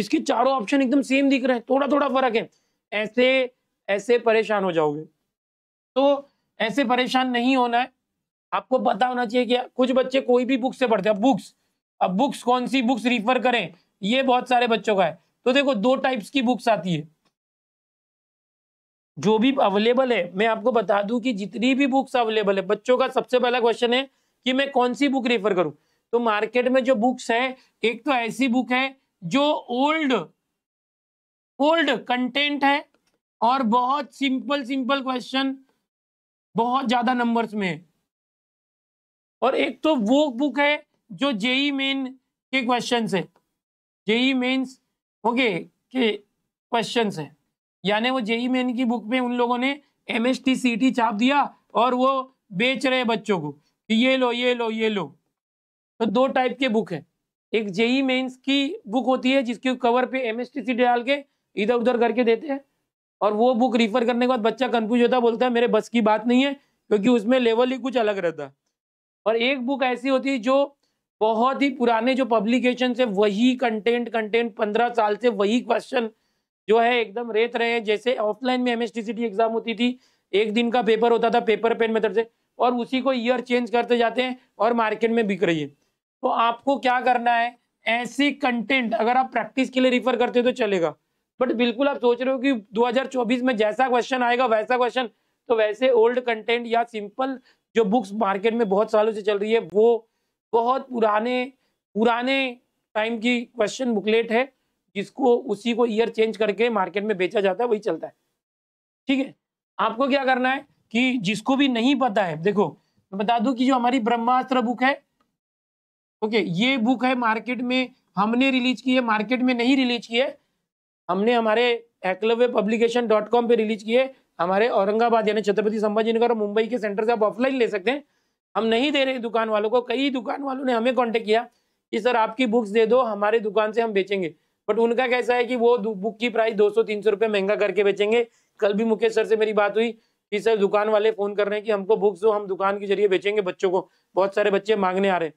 इसके चारों ऑप्शन एकदम सेम दिख रहे हैं थोड़ा थोड़ा फर्क है ऐसे ऐसे परेशान हो जाओगे तो ऐसे परेशान नहीं होना है आपको पता होना चाहिए कि कुछ बच्चे कोई भी बुक से पढ़ते हैं बुक्स अब बुक्स कौन सी बुक्स रिफर करें ये बहुत सारे बच्चों का है तो देखो दो टाइप्स की बुक्स आती है जो भी अवेलेबल है मैं आपको बता दूं कि जितनी भी बुक्स अवेलेबल है बच्चों का सबसे पहला क्वेश्चन है कि मैं कौन सी बुक रेफर करूं तो मार्केट में जो बुक्स है एक तो ऐसी बुक है जो ओल्ड ओल्ड कंटेंट है और बहुत सिंपल सिंपल क्वेश्चन बहुत ज्यादा नंबर्स में है और एक तो वो बुक है जो जेई मेन के क्वेश्चन है जेई मेन्स ओके के क्वेश्चन हैं यानी वो जेई मेन की बुक में उन लोगों ने M S T C T छाप दिया और वो बेच रहे बच्चों को कि ये लो ये लो ये लो तो दो टाइप के बुक है एक जेई मेन्स की बुक होती है जिसके कवर पे M S T C T डाल के इधर उधर करके देते हैं और वो बुक रिफर करने के बाद बच्चा कंफ्यूज होता है बोलता है मेरे बस की बात नहीं है क्योंकि उसमें लेवल ही कुछ अलग रहता है और एक बुक ऐसी होती है जो बहुत ही पुराने जो पब्लिकेशन से वही कंटेंट कंटेंट पंद्रह साल से वही क्वेश्चन जो है एकदम रेत रहे हैं जैसे ऑफलाइन में एमएसटीसीटी एग्जाम होती थी एक दिन का पेपर होता था पेपर पेन मेथड से और उसी को ईयर चेंज करते जाते हैं और मार्केट में बिक रही है तो आपको क्या करना है ऐसे कंटेंट अगर आप प्रैक्टिस के लिए रिफर करते हो तो चलेगा बट बिल्कुल आप सोच रहे हो कि 2024 में जैसा क्वेश्चन आएगा वैसा क्वेश्चन तो वैसे ओल्ड कंटेंट या सिंपल जो बुक्स मार्केट में बहुत सालों से चल रही है वो बहुत पुराने पुराने टाइम की क्वेश्चन बुकलेट है जिसको उसी को ईयर चेंज करके मार्केट में बेचा जाता है वही चलता है ठीक है आपको क्या करना है कि जिसको भी नहीं पता है देखो मैं बता दूं कि जो हमारी ब्रह्मास्त्र बुक है ओके ये बुक है मार्केट में हमने रिलीज की है मार्केट में नहीं रिलीज की है हमने हमारे एकलव्य पब्लिकेशन डॉट कॉम पर रिलीज की है हमारे औरंगाबाद यानी छत्रपति संभाजी नगर और मुंबई के सेंटर से आप ऑफलाइन ले सकते हैं हम नहीं दे रहे दुकान वालों को कई दुकान वालों ने हमें कॉन्टेक्ट किया कि सर आपकी बुक्स दे दो हमारे दुकान से हम बेचेंगे बट उनका कैसा है कि वो बुक की प्राइस दो सौ तीन सौ रुपये महंगा करके बेचेंगे कल भी मुकेश सर से मेरी बात हुई कि सर दुकान वाले फ़ोन कर रहे हैं कि हमको बुक्स दो हम दुकान के जरिए बेचेंगे बच्चों को बहुत सारे बच्चे मांगने आ रहे हैं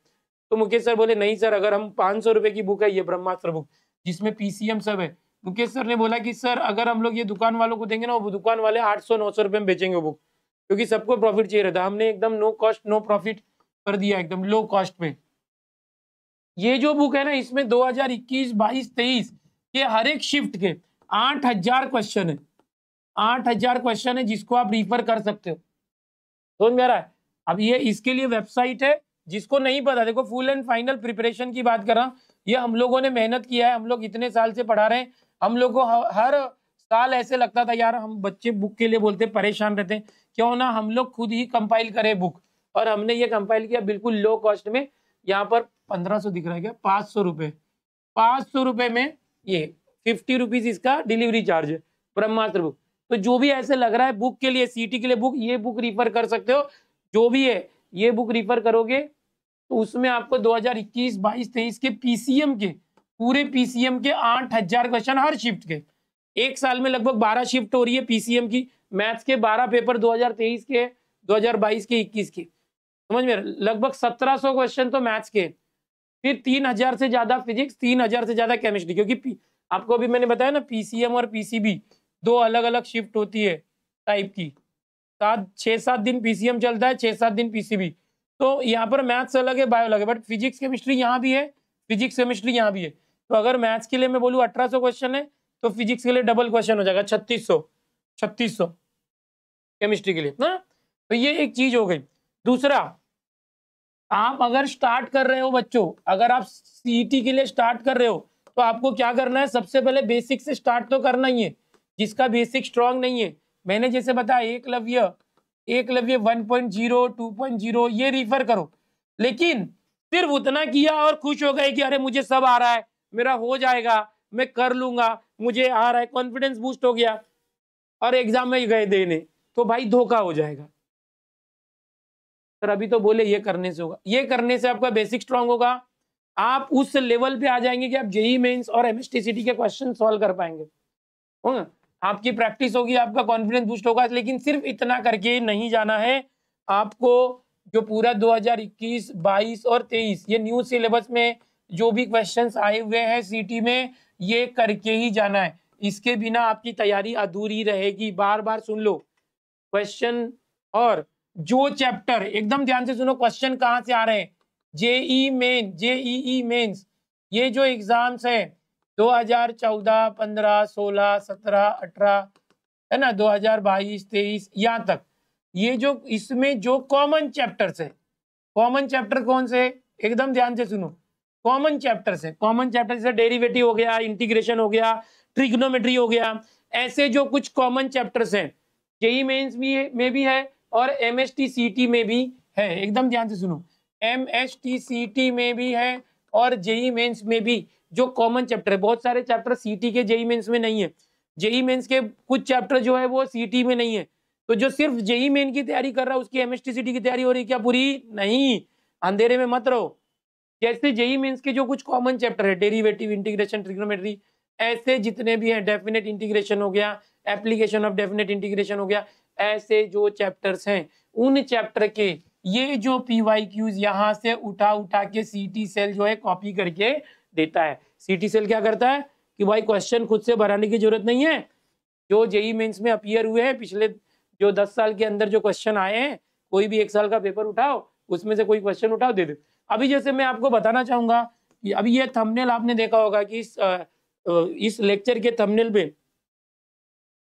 तो मुकेश सर बोले नहीं सर अगर हम पाँच सौ रुपये की बुक है ये ब्रह्मास्त्र बुक जिसमें पीसीएम सब है मुकेश सर ने बोला कि सर अगर हम लोग ये दुकान वालों को देंगे ना वो दुकान वाले आठ सौ नौ सौ रुपये में बेचेंगे बुक क्योंकि सबको प्रॉफिट चाहिए रहता हमने एकदम नो कॉस्ट नो प्रॉफिट कर दिया एकदम लो कॉस्ट में ये जो बुक है ना इसमें 2021, हजार इक्कीस के हर एक शिफ्ट के 8000 क्वेश्चन है 8000 क्वेश्चन है जिसको आप रिफर कर सकते हो तो रहा है अब ये इसके लिए वेबसाइट है जिसको नहीं पता देखो फुल एंड फाइनल प्रिपरेशन की बात कर रहा हूँ ये हम लोगों ने मेहनत किया है हम लोग इतने साल से पढ़ा रहे हैं हम लोग को हर साल ऐसे लगता था यार हम बच्चे बुक के लिए बोलते परेशान रहते हैं क्यों ना हम लोग खुद ही कंपाइल करें बुक और हमने ये कंपाइल किया बिल्कुल लो कॉस्ट में यहाँ पर पंद्रह सौ दिख रहा है क्या पाँच सौ रुपये पाँच सौ रुपये में ये फिफ्टी रुपीज़ इसका डिलीवरी चार्ज है ब्रह्मास्त्र बुक तो जो भी ऐसे लग रहा है बुक के लिए सीटी के लिए बुक ये बुक रिफर कर सकते हो जो भी है ये बुक रिफर करोगे तो उसमें आपको 2021, 22, 23 के पीसीएम के पूरे पीसीएम के आठ हजार क्वेश्चन हर शिफ्ट के एक साल में लगभग बारह शिफ्ट हो रही है पीसीएम की मैथ्स के 12 पेपर 2023 के 2022 के 21 के समझ में लगभग 1700 क्वेश्चन तो मैथ्स के फिर 3000 से ज़्यादा फिजिक्स 3000 से ज़्यादा केमिस्ट्री क्योंकि आपको अभी मैंने बताया ना पीसीएम और पीसीबी दो अलग अलग शिफ्ट होती है टाइप की सात छः सात दिन पीसीएम चलता है छः सात दिन पीसीबी तो यहाँ पर मैथ्स अलग है बायो अलग है बट फिजिक्स केमिस्ट्री यहाँ भी है फिजिक्स केमिस्ट्री यहाँ भी है तो अगर मैथ्स के लिए मैं बोलूँ अठारह क्वेश्चन है तो फिजिक्स के लिए डबल क्वेश्चन हो जाएगा छत्तीस सौ छत्तीस सौ केमिस्ट्री के लिए ना तो ये एक चीज हो गई दूसरा आप अगर स्टार्ट कर रहे हो बच्चों अगर आप सीईटी e के लिए स्टार्ट कर रहे हो तो आपको क्या करना है सबसे पहले बेसिक से स्टार्ट तो करना ही है जिसका बेसिक स्ट्रांग नहीं है मैंने जैसे बताया Eklavya Eklavya one point ये रिफर करो लेकिन सिर्फ उतना किया और खुश हो गए कि अरे मुझे सब आ रहा है मेरा हो जाएगा मैं कर लूंगा मुझे आ रहा है कॉन्फिडेंस बूस्ट हो गया और एग्जाम में गए देने तो भाई धोखा हो जाएगा सर अभी तो बोले ये करने से होगा ये करने से आपका बेसिक स्ट्रांग होगा आप उस लेवल पे आ जाएंगे कि आप जेई मेन्स और एमएसटीसीटी के क्वेश्चन सॉल्व कर पाएंगे हाँ, आपकी प्रैक्टिस होगी आपका कॉन्फिडेंस बूस्ट होगा लेकिन सिर्फ इतना करके नहीं जाना है आपको जो पूरा 2021, 22 और 23 ये न्यू सिलेबस में जो भी क्वेश्चंस आए हुए हैं सीटी में ये करके ही जाना है इसके बिना आपकी तैयारी अधूरी रहेगी बार बार सुन लो क्वेश्चन और जो चैप्टर एकदम ध्यान से सुनो क्वेश्चन कहाँ से आ रहे हैं जेई मेन जेई मेन्स ये जो एग्जाम्स है 2014, 15, 16, 17, 18 है ना 2022, 23 यहाँ तक ये जो इसमें जो कॉमन चैप्टर्स है कॉमन चैप्टर कौन से एकदम ध्यान से सुनो कॉमन चैप्टर्स है कॉमन चैप्टर जैसे डेरिवेटिव हो गया इंटीग्रेशन हो गया ट्रिग्नोमेट्री हो गया ऐसे जो कुछ कॉमन चैप्टर्स हैं जेई मेन्स भी में भी है और M S T C T में भी है एकदम ध्यान से सुनो M S T C T में भी है और जेई मेन्स में भी जो कॉमन चैप्टर है बहुत सारे चैप्टर सी टी के जेई मेन्स में नहीं है जेई मेन्स के कुछ चैप्टर जो है वो सी टी में नहीं है तो जो सिर्फ जेई मेन की तैयारी कर रहा है उसकी M S T C T की तैयारी हो रही है क्या पूरी नहीं अंधेरे में मत रहो जैसे जेई मेन्स के जो कुछ कॉमन चैप्टर है डेरीवेटिव इंटीग्रेशन ट्रिग्नोमेट्री ऐसे जितने भी हैं डेफिनेट इंटीग्रेशन हो गया एप्लीकेशन ऑफ डेफिनेट इंटीग्रेशन हो गया ऐसे जो चैप्टर्स हैं उन चैप्टर के ये जो पी वाई क्यूज यहाँ से उठा उठा के सी टी सेल जो है कॉपी करके देता है सी टी सेल क्या करता है कि भाई क्वेश्चन खुद से भराने की जरूरत नहीं है जो जेई मेंस में अपियर हुए हैं पिछले जो दस साल के अंदर जो क्वेश्चन आए हैं कोई भी एक साल का पेपर उठाओ उसमें से कोई क्वेश्चन उठाओ दे दो अभी जैसे मैं आपको बताना चाहूंगा अभी ये थंबनेल आपने देखा होगा कि इस, इस लेक्चर के थंबनेल में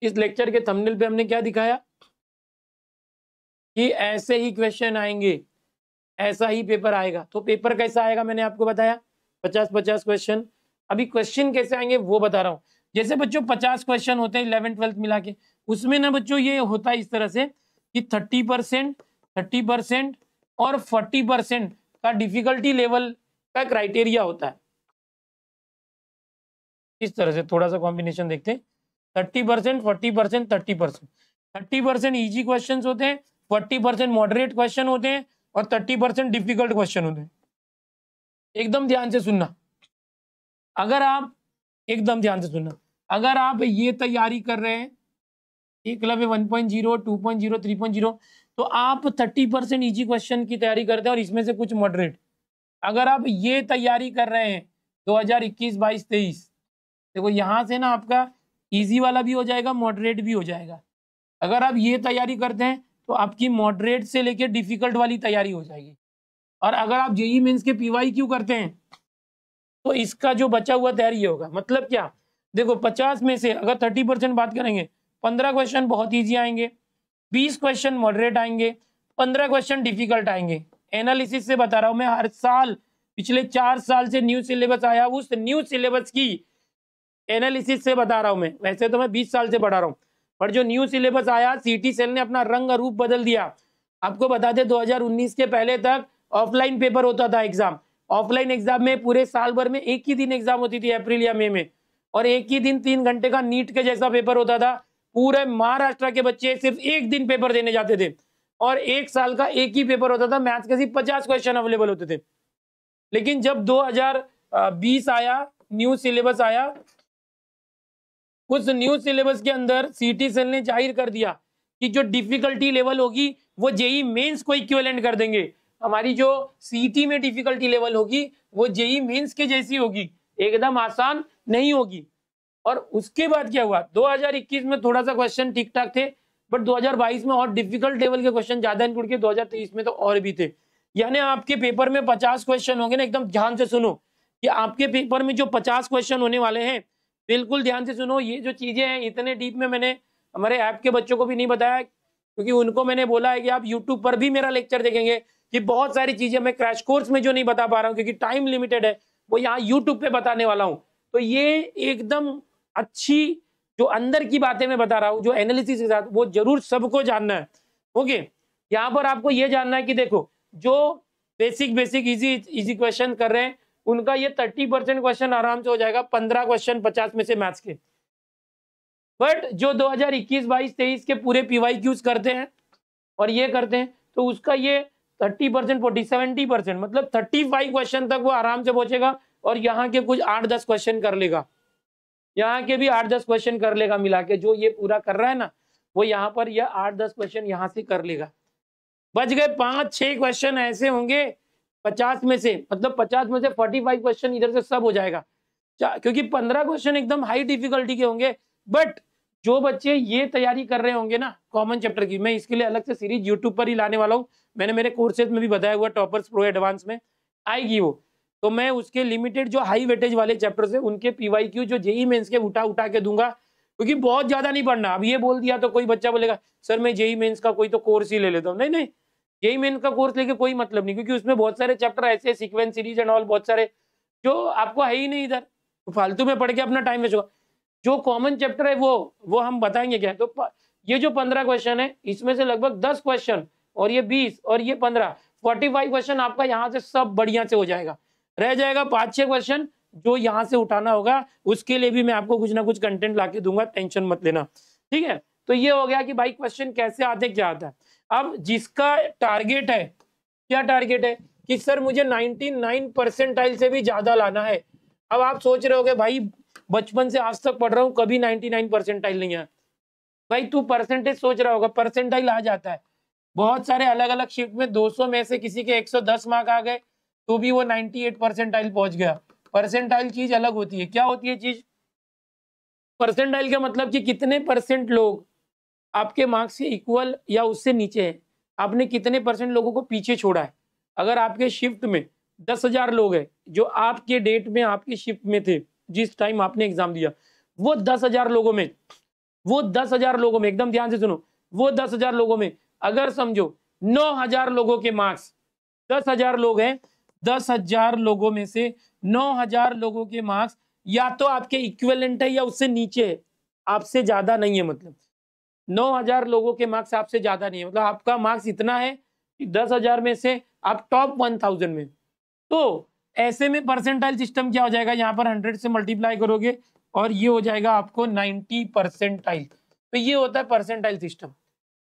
इस लेक्चर के थंबनेल पे हमने क्या दिखाया कि ऐसे ही क्वेश्चन आएंगे ऐसा ही पेपर आएगा तो पेपर कैसा आएगा मैंने आपको बताया पचास पचास क्वेश्चन अभी क्वेश्चन कैसे आएंगे वो बता रहा हूँ जैसे बच्चों पचास क्वेश्चन होते हैं इलेवन ट्वेल्थ मिला के उसमें ना बच्चों ये होता है इस तरह से कि थर्टी परसेंट थर्टी परसेंट और फोर्टी परसेंट का डिफिकल्टी लेवल का क्राइटेरिया होता है इस तरह से थोड़ा सा कॉम्बिनेशन देखते हैं thirty percent forty percent thirty percent thirty percent easy question होते हैं फोर्टी परसेंट मॉडरेट क्वेश्चन होते हैं और थर्टी परसेंट डिफिकल्ट क्वेश्चन होते हैं एकदम ध्यान से सुनना अगर आप एकदम ध्यान से सुनना अगर आप ये तैयारी कर रहे हैं Eklavya one point zero two point zero three point zero तो आप थर्टी परसेंट ईजी क्वेश्चन की तैयारी करते हैं और इसमें से कुछ मॉडरेट अगर आप ये तैयारी कर रहे हैं दो हजार इक्कीस बाईस तेईस देखो यहाँ से ना आपका ईजी वाला भी हो जाएगा मॉडरेट भी हो जाएगा अगर आप ये तैयारी करते हैं तो आपकी मॉडरेट से लेके डिफिकल्ट वाली तैयारी हो जाएगी और अगर आप जेई मीन्स के पीवाई क्यू करते हैं तो इसका जो बचा हुआ तैयारी होगा मतलब क्या देखो पचास में से अगर थर्टी परसेंट बात करेंगे पंद्रह क्वेश्चन बहुत ईजी आएंगे बीस क्वेश्चन मॉडरेट आएंगे पंद्रह क्वेश्चन डिफिकल्ट आएंगे एनालिसिस से बता रहा हूँ मैं हर साल पिछले चार साल से न्यू सिलेबस आया उस न्यू सिलेबस की एनालिसिस से बता रहा हूं मैं वैसे तो मैं बीस साल से पढ़ा रहा हूँ पर जो न्यू सिलेबस आया सिटी सेल ने अपना रंग रूप बदल दिया आपको बता दे 2019 के पहले तक ऑफलाइन पेपर होता था एग्जाम ऑफलाइन एग्जाम में पूरे साल भर में एक ही दिन एग्जाम होती थी अप्रैल या मई में और एक ही दिन तीन घंटे का नीट के जैसा पेपर होता था पूरे महाराष्ट्र के बच्चे सिर्फ एक दिन पेपर देने जाते थे और एक साल का एक ही पेपर होता था मैथ्स के सिर्फ पचास क्वेश्चन अवेलेबल होते थे लेकिन जब 2020 आया न्यू सिलेबस आया उस न्यू सिलेबस के अंदर सी सेल ने जाहिर कर दिया कि जो डिफिकल्टी लेवल होगी वो जेई मेन्स को इक्वेलेंट कर देंगे हमारी जो सी में डिफिकल्टी लेवल होगी वो जेई मेन्स के जैसी होगी एकदम आसान नहीं होगी और उसके बाद क्या हुआ 2021 में थोड़ा सा क्वेश्चन ठीक ठाक थे बट 2022 में और डिफिकल्ट लेवल के क्वेश्चन ज्यादा इंक्लूड किए 2023 में तो और भी थे यानी आपके पेपर में 50 क्वेश्चन होंगे ना एकदम ध्यान से सुनो कि आपके पेपर में जो 50 क्वेश्चन होने वाले हैं बिल्कुल ध्यान से सुनो ये जो चीज़ें हैं इतने डीप में मैंने हमारे ऐप के बच्चों को भी नहीं बताया क्योंकि उनको मैंने बोला है कि आप यूट्यूब पर भी मेरा लेक्चर देखेंगे कि बहुत सारी चीज़ें मैं क्रैश कोर्स में जो नहीं बता पा रहा हूँ क्योंकि टाइम लिमिटेड है वो यहाँ यूट्यूब पर बताने वाला हूँ तो ये एकदम अच्छी जो अंदर की बातें मैं बता रहा हूँ जो एनालिसिस के साथ वो जरूर सबको जानना है ओके यहाँ पर आपको ये जानना है कि देखो जो basic basic easy easy question कर रहे हैं उनका ये थर्टी परसेंट क्वेश्चन आराम से हो जाएगा पंद्रह क्वेश्चन पचास में से मैथ्स के बट जो 2021, 22, 23 के पूरे पीवाई क्यूज करते हैं और ये करते हैं तो उसका ये thirty percent forty seventy percent मतलब फाइव क्वेश्चन तक वो आराम से पहुंचेगा और यहाँ के कुछ आठ दस क्वेश्चन कर लेगा यहाँ के भी आठ दस क्वेश्चन कर लेगा मिला के जो ये पूरा कर रहा है ना वो यहाँ पर यह आठ दस क्वेश्चन यहाँ से कर लेगा बच गए पांच छह क्वेश्चन ऐसे होंगे पचास में से मतलब पचास में से फोर्टी फाइव क्वेश्चन इधर से सब हो जाएगा क्योंकि पंद्रह क्वेश्चन एकदम हाई डिफिकल्टी के होंगे बट जो बच्चे ये तैयारी कर रहे होंगे ना कॉमन चैप्टर की मैं इसके लिए अलग से सीरीज यूट्यूब पर ही लाने वाला हूँ मैंने मेरे कोर्सेज में भी बताया हुआ टॉपर्स प्रो एडवांस में आएगी वो तो मैं उसके लिमिटेड जो हाई वेटेज वाले चैप्टर है उनके पीवाई क्यू जो जेई मेन्स e के उठा उठा के दूंगा क्योंकि बहुत ज्यादा नहीं पढ़ना अब ये बोल दिया तो कोई बच्चा बोलेगा सर मैं जेई मेन्स e का कोई तो कोर्स ही ले लेता हूँ नहीं नहीं जेई मेन का कोर्स लेके कोई मतलब नहीं क्योंकि उसमें बहुत सारे चैप्टर ऐसे सिक्वेंस सीरीज एंड ऑल बहुत सारे जो आपको है ही नहीं इधर तो फालतू में पढ़ के अपना टाइम वेस्ट होगा जो कॉमन चैप्टर है वो वो हम बताएंगे क्या तो ये जो पंद्रह क्वेश्चन है इसमें से लगभग दस क्वेश्चन और ये बीस और ये पंद्रह फोर्टी फाइव क्वेश्चन आपका यहाँ से सब बढ़िया से हो जाएगा रह जाएगा पाँच छः क्वेश्चन जो यहाँ से उठाना होगा उसके लिए भी मैं आपको कुछ ना कुछ कंटेंट ला दूंगा टेंशन मत लेना ठीक है तो ये हो गया कि भाई क्वेश्चन कैसे आते क्या आता है अब जिसका टारगेट है क्या टारगेट है कि सर मुझे 99 परसेंटाइल से भी ज़्यादा लाना है अब आप सोच रहे होगे भाई बचपन से आज तक पढ़ रहा हूँ कभी 99 परसेंटाइल नहीं है भाई तू परसेंटेज सोच रहा होगा परसेंटाइल आ जाता है बहुत सारे अलग अलग शिफ्ट में 200 में से किसी के 110 मार्क आ गए तो भी वो 98 परसेंटाइल पहुंच गया परसेंटाइल चीज अलग होती है क्या होती है चीज परसेंटाइल का मतलब कि कितने परसेंट लोग आपके मार्क्स के इक्वल या उससे नीचे है आपने कितने परसेंट लोगों को पीछे छोड़ा है अगर आपके शिफ्ट में दस हजार लोग हैं जो आपके डेट में आपके शिफ्ट में थे जिस टाइम आपने एग्जाम दिया वो दस हजार लोगों में वो दस हजार लोगों में एकदम ध्यान से सुनो वो दस हजार लोगों में अगर समझो नौ हजार लोगों के मार्क्स दस हजार लोग हैं दस हजार लोगों में से नौ हजार लोगों के मार्क्स या तो आपके इक्वलेंट है या उससे नीचे है आपसे ज्यादा नहीं है मतलब नौ हजार लोगों के मार्क्स आपसे ज़्यादा नहीं है मतलब आपका मार्क्स इतना है कि दस हजार में से आप टॉप वन थाउजेंड में तो ऐसे में परसेंटाइल सिस्टम क्या हो जाएगा यहाँ पर हंड्रेड से मल्टीप्लाई करोगे और ये हो जाएगा आपको नाइन्टी परसेंटाइल तो ये होता है परसेंटाइल सिस्टम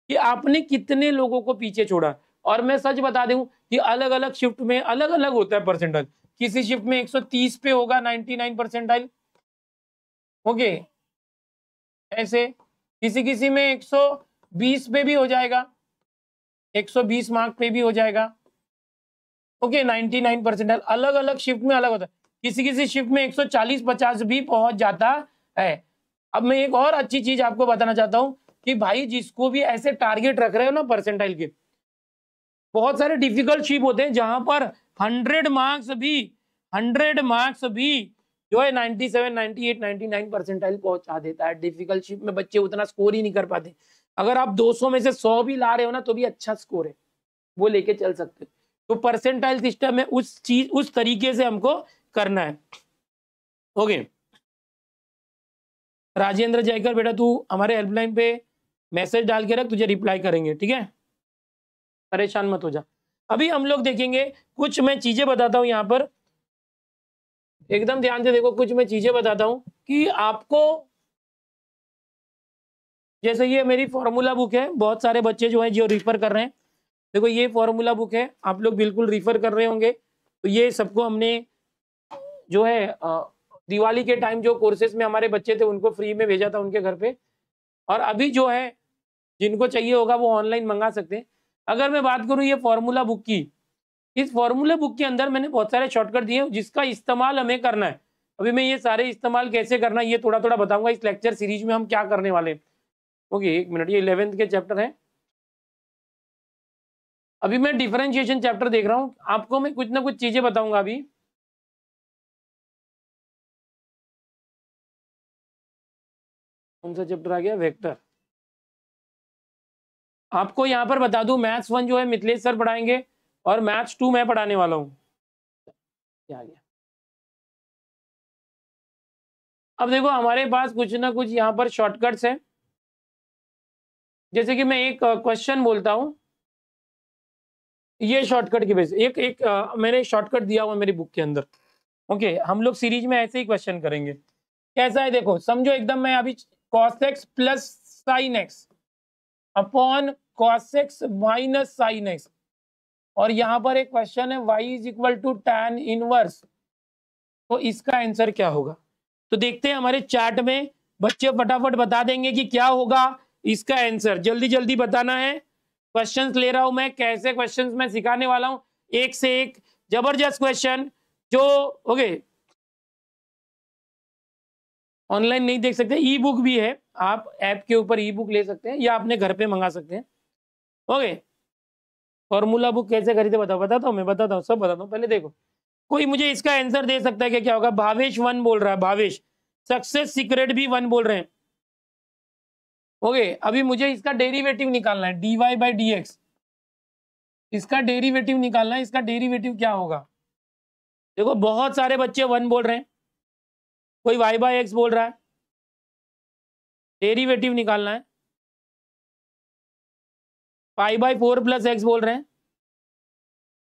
कि आपने कितने लोगों को पीछे छोड़ा और मैं सच बता दूं कि अलग अलग शिफ्ट में अलग अलग होता है परसेंटाइल किसी शिफ्ट में 130 पे होगा 99 परसेंटाइल ओके ऐसे किसी किसी में 120 पे भी हो जाएगा 120 मार्क पे भी हो जाएगा ओके 99 परसेंट अलग अलग शिफ्ट में अलग होता है किसी किसी शिफ्ट में 140-50 भी पहुंच जाता है अब मैं एक और अच्छी चीज आपको बताना चाहता हूं कि भाई जिसको भी ऐसे टारगेट रख रहे हो ना परसेंटाइल के बहुत सारे डिफिकल्ट शिप होते हैं जहां पर हंड्रेड मार्क्स भी हंड्रेड मार्क्स भी जो है 97, 98, 99 परसेंटाइल पहुंचा देता है डिफिकल्टशिप में बच्चे उतना स्कोर ही नहीं कर पाते अगर आप 200 में से 100 भी ला रहे हो ना तो भी अच्छा स्कोर है वो लेके चल सकते तो परसेंटाइल सिस्टम है उस चीज उस तरीके से हमको करना है ओके राजेंद्र जयकर बेटा तू हमारे हेल्पलाइन पे मैसेज डाल के रख तुझे रिप्लाई करेंगे ठीक है परेशान मत हो जा अभी हम लोग देखेंगे कुछ मैं चीजें बताता हूँ यहाँ पर एकदम ध्यान से देखो कुछ मैं चीजें बताता हूं कि आपको जैसे ये मेरी फॉर्मूला बुक है बहुत सारे बच्चे जो हैं जो रिफर कर रहे हैं देखो ये फॉर्मूला बुक है आप लोग बिल्कुल रिफर कर रहे होंगे तो ये सबको हमने जो है दिवाली के टाइम जो कोर्सेज में हमारे बच्चे थे उनको फ्री में भेजा था उनके घर पे और अभी जो है जिनको चाहिए होगा वो ऑनलाइन मंगा सकते हैं अगर मैं बात करूँ ये फॉर्मूला बुक की इस फॉर्मूला बुक के अंदर मैंने बहुत सारे शॉर्टकट दिए जिसका इस्तेमाल हमें करना है अभी मैं ये सारे इस्तेमाल कैसे करना ये थोड़ा थोड़ा बताऊंगा इस लेक्चर सीरीज में हम क्या करने वाले हैं ओके एक मिनट ये इलेवेंथ के चैप्टर है अभी मैं डिफरेंशिएशन चैप्टर देख रहा हूँ आपको मैं कुछ ना कुछ चीजें बताऊंगा अभी कौन सा चैप्टर आ गया वेक्टर आपको यहाँ पर बता दूं मैथ्स वन जो है मिथिलेश सर पढ़ाएंगे और मैथ्स टू मैं पढ़ाने वाला हूँ क्या गया अब देखो हमारे पास कुछ ना कुछ यहाँ पर शॉर्टकट्स हैं जैसे कि मैं एक क्वेश्चन बोलता हूँ ये शॉर्टकट की से एक एक आ, मैंने शॉर्टकट दिया हुआ मेरी बुक के अंदर ओके हम लोग सीरीज में ऐसे ही क्वेश्चन करेंगे कैसा है देखो समझो एकदम मैं अभी cos x plus sine x upon cos x minus sine x और यहां पर एक क्वेश्चन है y is equal to tan inverse तो इसका आंसर क्या होगा तो देखते हैं हमारे चार्ट में बच्चे फटाफट बता देंगे कि क्या होगा इसका आंसर जल्दी जल्दी बताना है क्वेश्चन ले रहा हूं मैं कैसे क्वेश्चन में सिखाने वाला हूं एक से एक जबरदस्त क्वेश्चन जो ओके ऑनलाइन नहीं देख सकते ई बुक भी है आप ऐप के ऊपर ई बुक ले सकते हैं या अपने घर पे मंगा सकते हैं ओके फॉर्मूला बुक कैसे खरीदे बताओ बताता हूँ मैं बताता हूँ सब बताता हूँ पहले देखो कोई मुझे इसका आंसर दे सकता है कि क्या होगा भावेश वन बोल रहा है भावेश सक्सेस सीक्रेट भी वन बोल रहे हैं ओके अभी मुझे इसका डेरिवेटिव निकालना है d y by d x इसका डेरिवेटिव निकालना है इसका डेरिवेटिव क्या होगा देखो बहुत सारे बच्चे वन बोल रहे हैं कोई वाई बाई एक्स बोल रहा है डेरिवेटिव निकालना है pi by four plus x बोल रहे हैं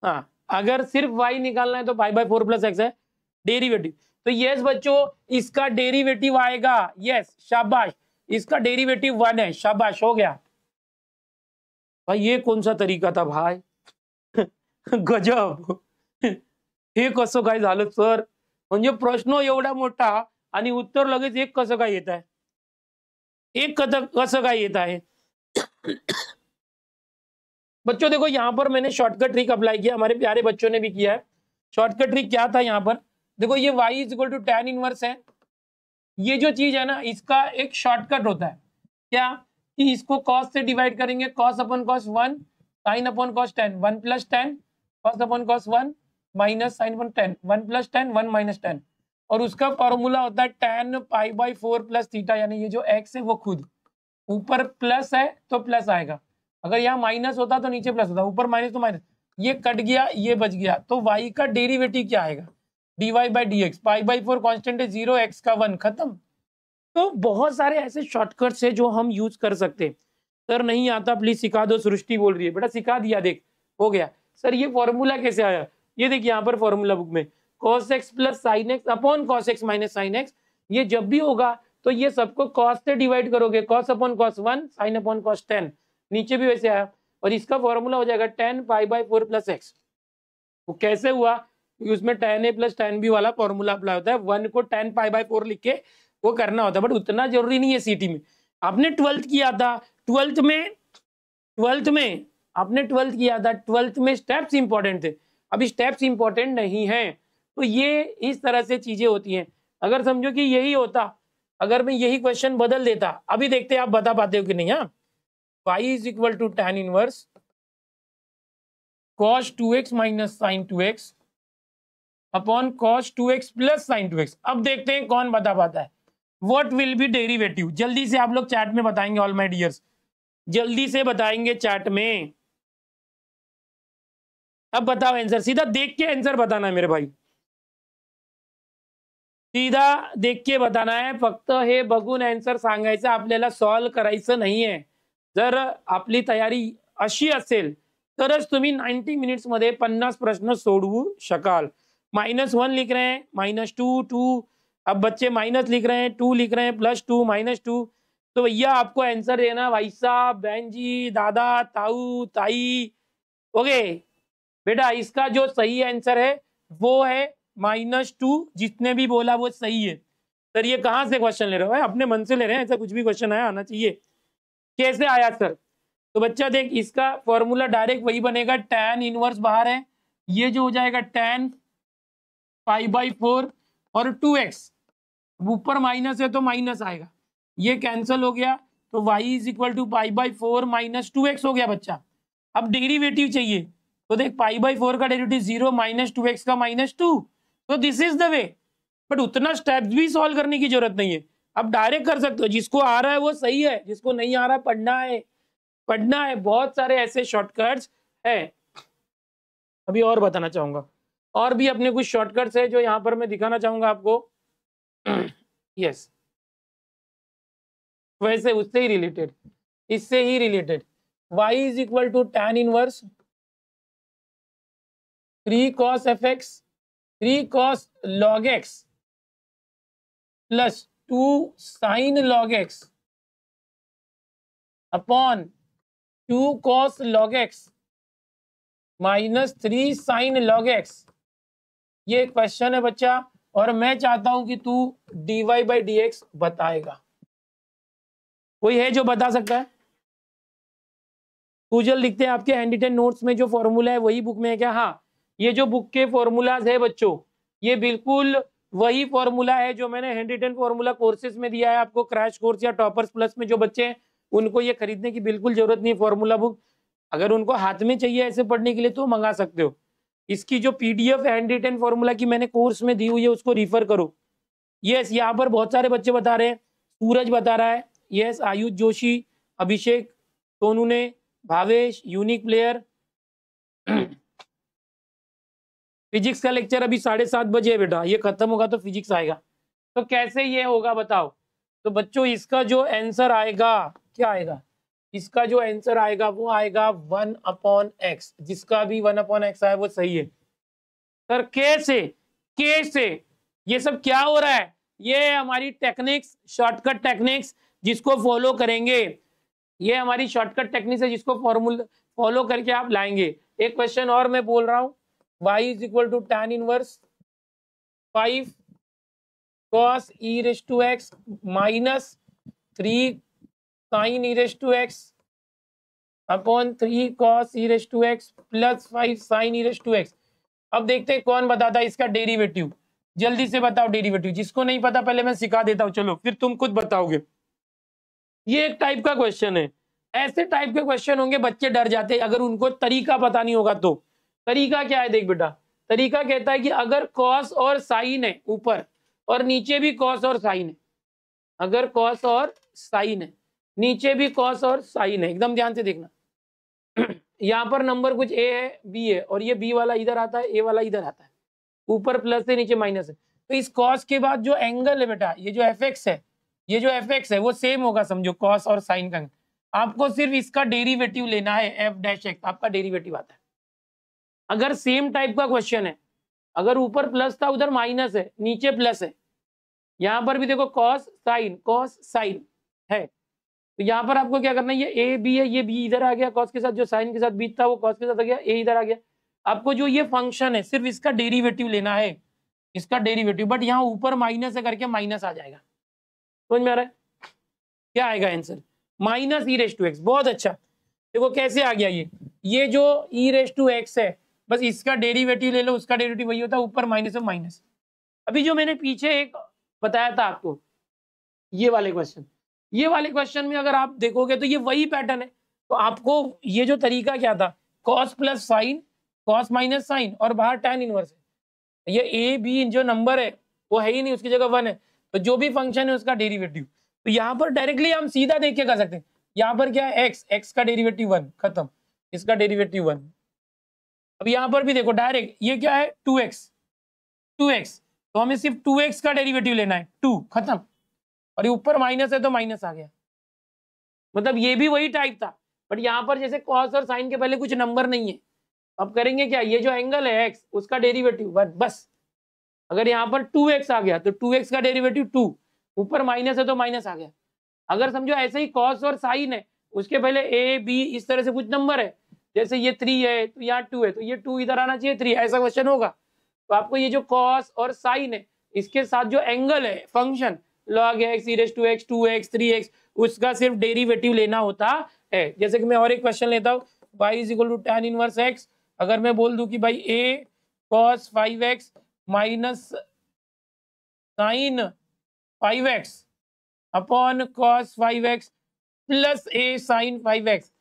हाँ अगर सिर्फ वाई निकालना है तो pi by four plus x है डेरिवेटिव तो यस बच्चों इसका डेरिवेटिव आएगा यस शाबाश इसका डेरिवेटिव वन है शाबाश हो गया भाई ये कौन सा तरीका था भाई गजब हे कस का सर प्रश्न एवडा मोटा उत्तर लगे एक कस का एक कस का बच्चों देखो यहाँ पर मैंने शॉर्टकट ट्रिक अप्लाई किया हमारे प्यारे बच्चों ने भी किया है शॉर्टकट ट्रिक क्या था यहाँ पर देखो ये y is equal to tan inverse है ये जो चीज है ना इसका एक शॉर्टकट होता है क्या कि इसको कॉस से डिवाइड करेंगे cos upon cos one sine upon cos tan one plus tan cos upon cos one minus sine upon tan one plus tan one minus tan और उसका फॉर्मूला होता है tan pi by four plus theta यानी ये जो x है वो खुद ऊपर प्लस है तो प्लस आएगा अगर यहाँ माइनस होता तो नीचे प्लस होता ऊपर माइनस तो माइनस ये कट गया ये बच गया तो वाई का डेरिवेटिव क्या आएगा d y by d x pi by four constant है जीरो एक्स का वन खत्म तो बहुत सारे ऐसे शॉर्टकट्स है जो हम यूज कर सकते हैं सर नहीं आता प्लीज सिखा दो सृष्टि बोल रही है बेटा सिखा दिया देख हो गया सर ये फॉर्मूला कैसे आया ये देख यहाँ पर फॉर्मूला बुक में cos x plus sine x upon cos x minus sine x ये जब भी होगा तो ये सबको कॉस से डिवाइड करोगे cos upon cos one sine upon cos tan नीचे भी वैसे आया और इसका फॉर्मूला हो जाएगा tan pi by four plus x वो कैसे हुआ क्योंकि उसमें tan A plus tan B वाला फॉर्मूला अप्लाई होता है वन को टेन पाई बाई फोर लिख के वो करना होता है बट उतना जरूरी नहीं है सीटी में आपने ट्वेल्थ किया था ट्वेल्थ में ट्वेल्थ में आपने ट्वेल्थ किया था ट्वेल्थ में स्टेप्स इंपॉर्टेंट थे अभी स्टेप्स इंपॉर्टेंट नहीं है तो ये इस तरह से चीजें होती हैं अगर समझो कि यही होता अगर मैं यही क्वेश्चन बदल देता अभी देखते आप बता पाते हो कि नहीं हाँ is equal to tan inverse cos two x minus sine two x upon cos two x plus sine two x अब देखते हैं कौन बता पाता है वॉट विल बी डेरिवेटिव जल्दी से आप लोग चैट में बताएंगे ऑल माई डियर्स जल्दी से बताएंगे चैट में अब बताओ आंसर सीधा देख के आंसर बताना है मेरे भाई सीधा देख के बताना है फक्त हे बघून आन्सर सांगायचं आपल्याला सॉल्व करायचं नाहीये जर आपली तयारी अशी असेल तरच तुम्ही नाईन्टी मिनिट्समध्ये पन्नास प्रश्न सोडवू शकाल माइनस वन लिख रहे हैं माइनस टू टू अब बच्चे माइनस लिख रहे हैं टू लिख रहे हैं प्लस टू माइनस टू तो भैया आपको आंसर देना भाई साहब बहन जी दादा ताऊ ताई ओके बेटा इसका जो सही आंसर है वो है माइनस टू जिसने भी बोला वो सही है सर ये कहाँ से क्वेश्चन ले रहे हो अपने मन से ले रहे हैं ऐसा कुछ भी क्वेश्चन आया आना चाहिए कैसे आया सर तो बच्चा देख इसका फॉर्मूला डायरेक्ट वही बनेगा टेन इनवर्स बाहर है ये जो हो जाएगा टेन फाइव बाई फोर और टू एक्स ऊपर माइनस है तो माइनस आएगा ये कैंसिल हो गया तो y is equal to five by four minus two x हो गया बच्चा अब डेरिवेटिव चाहिए तो देख फाइव बाई फोर का derivative zero minus two x का माइनस टू तो this is the way but उतना स्टेप्स भी सॉल्व करने की जरूरत नहीं है आप डायरेक्ट कर सकते हो जिसको आ रहा है वो सही है जिसको नहीं आ रहा है पढ़ना है पढ़ना है बहुत सारे ऐसे शॉर्टकट्स है अभी और बताना चाहूंगा और भी अपने कुछ शॉर्टकट्स है जो यहाँ पर मैं दिखाना चाहूंगा आपको यस वैसे उससे ही रिलेटेड इससे ही related y is equal to tan inverse three cos f x three cos log x plus two sine log x upon two cos log x minus three sine log x ये question है बच्चा और मैं चाहता हूं कि तू d y by d x बताएगा कोई है जो बता सकता है पूजल लिखते हैं आपके हैंडीटेन नोट्स में जो फॉर्मूला है वही बुक में है क्या हाँ ये जो बुक के फॉर्मूलाज है बच्चों ये बिल्कुल वही फॉर्मूला है जो मैंने हैंड रिटर्न फॉर्मूला कोर्सेज में दिया है आपको क्रैश कोर्स या टॉपर्स प्लस में जो बच्चे हैं उनको ये खरीदने की बिल्कुल जरूरत नहीं है फॉर्मूला बुक अगर उनको हाथ में चाहिए ऐसे पढ़ने के लिए तो मंगा सकते हो इसकी जो P D F handwritten formula की मैंने कोर्स में दी हुई है उसको रिफर करो यस यहाँ पर बहुत सारे बच्चे बता रहे हैं सूरज बता रहा है यस आयुष जोशी अभिषेक सोनू ने भावेश यूनिक प्लेयर फिजिक्स का लेक्चर अभी साढ़े सात बजे है बेटा ये खत्म होगा तो फिजिक्स आएगा तो कैसे ये होगा बताओ तो बच्चों इसका जो आंसर आएगा क्या आएगा इसका जो आंसर आएगा वो आएगा वन अपॉन एक्स जिसका भी वन अपॉन एक्स आया वो सही है सर कैसे कैसे ये सब क्या हो रहा है ये हमारी टेक्निक्स शॉर्टकट टेक्निक्स जिसको फॉलो करेंगे ये हमारी शॉर्टकट टेक्निक्स है जिसको फॉर्मूला फॉलो करके आप लाएंगे एक क्वेश्चन और मैं बोल रहा हूँ y is equal to tan inverse five cos e raise to x minus three sine e raise to x upon three cos e raise to x plus five sine e raise to x अब देखते हैं कौन बताता है इसका derivative जल्दी से बताओ डेरिवेटिव जिसको नहीं पता पहले मैं सिखा देता हूँ चलो फिर तुम खुद बताओगे ये एक टाइप का क्वेश्चन है ऐसे टाइप के क्वेश्चन होंगे बच्चे डर जाते अगर उनको तरीका पता नहीं होगा तो तरीका क्या है देख बेटा तरीका कहता है कि अगर कॉस और साइन है ऊपर और नीचे भी कॉस और साइन है अगर कॉस और साइन है नीचे भी कॉस और साइन है एकदम ध्यान से देखना यहाँ पर नंबर कुछ ए है बी है और ये बी वाला इधर आता है ए वाला इधर आता है ऊपर प्लस है नीचे माइनस है तो इस कॉस के बाद जो एंगल है बेटा ये जो एफ एक्स है ये जो एफ एक्स है वो सेम होगा समझो कॉस और साइन का आपको सिर्फ इसका डेरीवेटिव लेना है एफ डैश एक्स आपका डेरीवेटिव आता है अगर सेम टाइप का क्वेश्चन है अगर ऊपर प्लस था उधर माइनस है नीचे प्लस है यहां पर भी देखो कॉस साइन कॉस साइन है तो यहाँ पर आपको क्या करना है ये ए बी है ये बी इधर आ गया कॉस के साथ जो साइन के साथ बी था वो कॉस के साथ आ गया ए इधर आ गया आपको जो ये फंक्शन है सिर्फ इसका डेरिवेटिव लेना है इसका डेरिवेटिव बट यहाँ ऊपर माइनस है करके माइनस आ जाएगा समझ में आ रहा है क्या आएगा answer minus e raise to x बहुत अच्छा देखो कैसे आ गया ये ये जो ई रेस टू एक्स है बस इसका डेरिवेटिव ले लो उसका डेरिवेटिव वही होता है ऊपर माइनस और माइनस अभी जो मैंने पीछे एक बताया था आपको ये वाले क्वेश्चन ये वाले क्वेश्चन में अगर आप देखोगे तो ये वही पैटर्न है तो आपको ये जो तरीका क्या था cos plus sine cos minus sine और बाहर टेन इनवर्स है ये ए बी जो नंबर है वो है ही नहीं उसकी जगह वन है तो जो भी फंक्शन है उसका डेरिवेटिव तो यहाँ पर डायरेक्टली हम सीधा देख के कर सकते हैं यहाँ पर क्या है एक्स एक्स का डेरिवेटिव वन खत्म इसका डेरिवेटिव वन अब यहां पर भी देखो डायरेक्ट ये क्या है टू एक्स टू एक्स तो हमें सिर्फ टू एक्स का डेरिवेटिव लेना है टू खत्म और ये ऊपर माइनस है तो माइनस आ गया मतलब ये भी वही टाइप था बट यहाँ पर जैसे कॉस और साइन के पहले कुछ नंबर नहीं है अब करेंगे क्या ये जो एंगल है एक्स उसका डेरिवेटिव बस अगर यहाँ पर टू एक्स आ गया तो टू एक्स का डेरिवेटिव टू ऊपर माइनस है तो माइनस आ गया अगर समझो ऐसे ही कॉस और साइन है उसके पहले ए बी इस तरह से कुछ नंबर है जैसे ये थ्री है तो यहाँ टू है तो ये टू इधर आना चाहिए थ्री ऐसा क्वेश्चन होगा तो आपको ये जो कॉस और साइन है इसके साथ जो एंगल है function log x e raise to x two x three x उसका सिर्फ डेरिवेटिव लेना होता है जैसे कि मैं और एक क्वेश्चन लेता हूँ y is equal to tan inverse x अगर मैं बोल दू कि भाई a cos five x minus sine five x upon cos five x plus a sine five x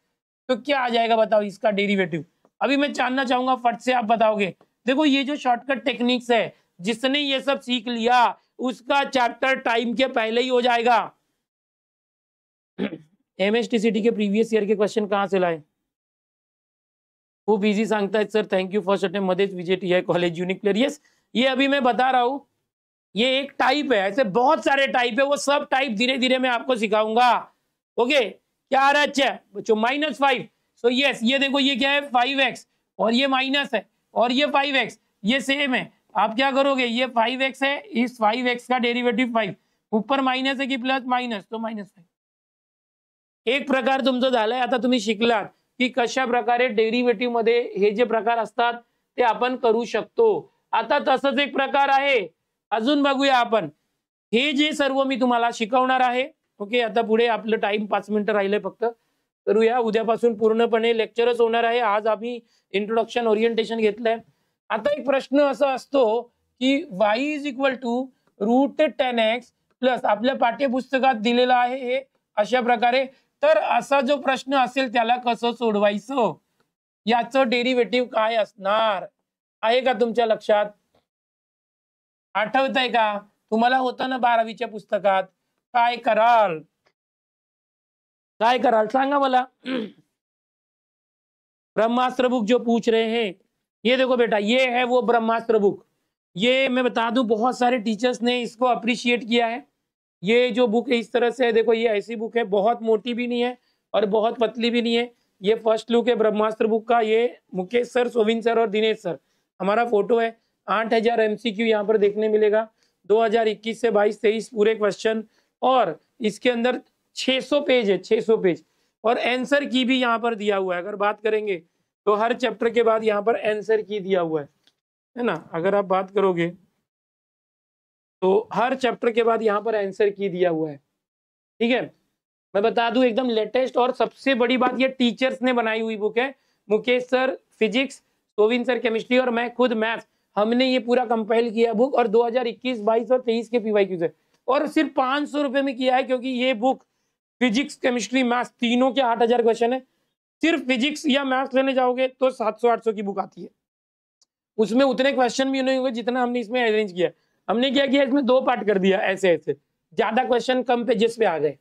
तो क्या आ जाएगा बताओ इसका डेरिवेटिव अभी मैं जानना चाहूंगा फट से आप बताओगे देखो ये जो शॉर्टकट टेक्निक्स है जिसने ये सब सीख लिया उसका चैप्टर टाइम के पहले ही हो जाएगा एम एस के प्रीवियस ईयर के क्वेश्चन कहाँ से लाए खूब इजी सांगता है सर थैंक यू फॉर सटे मदेज विजिट टी कॉलेज यूनिक यस ये अभी मैं बता रहा हूँ ये एक टाइप है ऐसे बहुत सारे टाइप है वो सब टाइप धीरे धीरे मैं आपको सिखाऊंगा ओके क्या आ रहा है बच्चों माइनस फाइव सो यस ये देखो ये क्या है फाइव एक्स और ये माइनस है और ये फाइव एक्स ये सेम है आप क्या करोगे ये फाइव एक्स है इस फाइव एक्स का डेरिवेटिव फाइव ऊपर माइनस है कि प्लस माइनस तो माइनस फाइव एक प्रकार तुमचं झालाय आता तुम्ही शिकलात की कशा प्रकारे डेरिव्हेटिव्ह मध्ये हे जे प्रकार असतात ते आपण करू शकतो आता तसंच एक प्रकार आहे अजून बघूया आपण हे जे सर्व मी तुम्हाला शिकवणार आहे ओके आता पुढे आपलं टाइम पाच मिनिटं राहिलंय फक्त करूया उद्यापासून पूर्णपणे लेक्चरच होणार आहे आज आम्ही इंट्रोडक्शन ओरिएंटेशन घेतलंय आता एक प्रश्न असा असतो की y is equal to root ten x plus आपल्या पाठ्यपुस्तकात दिलेलं आहे हे अशा प्रकारे तर असा जो प्रश्न असेल त्याला कसं सोडवायचं याचं डेरिव्हेटिव्ह काय असणार आहे का तुमच्या लक्षात आठवत आहे का तुम्हाला होतं ना बारावीच्या पुस्तकात काय कराल काय कराल सांगा मला ब्रह्मास्त्र बुक जो पूछ रहे हैं ये देखो बेटा ये है वो ब्रह्मास्त्र बुक ये मैं बता दूं बहुत सारे टीचर्स ने इसको अप्रिशिएट किया है ये जो बुक है इस तरह से है देखो ये ऐसी बुक है बहुत मोटी भी नहीं है और बहुत पतली भी नहीं है ये फर्स्ट लुक है ब्रह्मास्त्र बुक का ये मुकेश सर सोविंद सर और दिनेश सर हमारा फोटो है आठ हजार एम सी पर देखने मिलेगा 2021 से 22 23 पूरे क्वेश्चन और इसके अंदर 600 पेज है 600 पेज और आंसर की भी यहाँ पर दिया हुआ है अगर बात करेंगे तो हर चैप्टर के बाद यहाँ पर आंसर की दिया हुआ है है ना अगर आप बात करोगे तो हर चैप्टर के बाद यहाँ पर आंसर की दिया हुआ है ठीक है मैं बता दू एकदम लेटेस्ट और सबसे बड़ी बात यह टीचर्स ने बनाई हुई बुक है मुकेश सर फिजिक्स सोविंद सर केमिस्ट्री और मैं खुद मैथ्स हमने ये पूरा कंपाइल किया बुक और 2021, 22 और 23 के पीवाईक्यू से और सिर्फ पाँच सौ रुपये में किया है क्योंकि ये बुक फिजिक्स केमिस्ट्री मैथ्स तीनों के आठ हज़ार क्वेश्चन है सिर्फ फिजिक्स या मैथ्स लेने जाओगे तो सात सौ आठ सौ की बुक आती है उसमें उतने क्वेश्चन भी नहीं होंगे जितना हमने इसमें अरेंज किया हमने क्या किया इसमें दो पार्ट कर दिया ऐसे ऐसे ज़्यादा क्वेश्चन कम पेजेस पे आ गए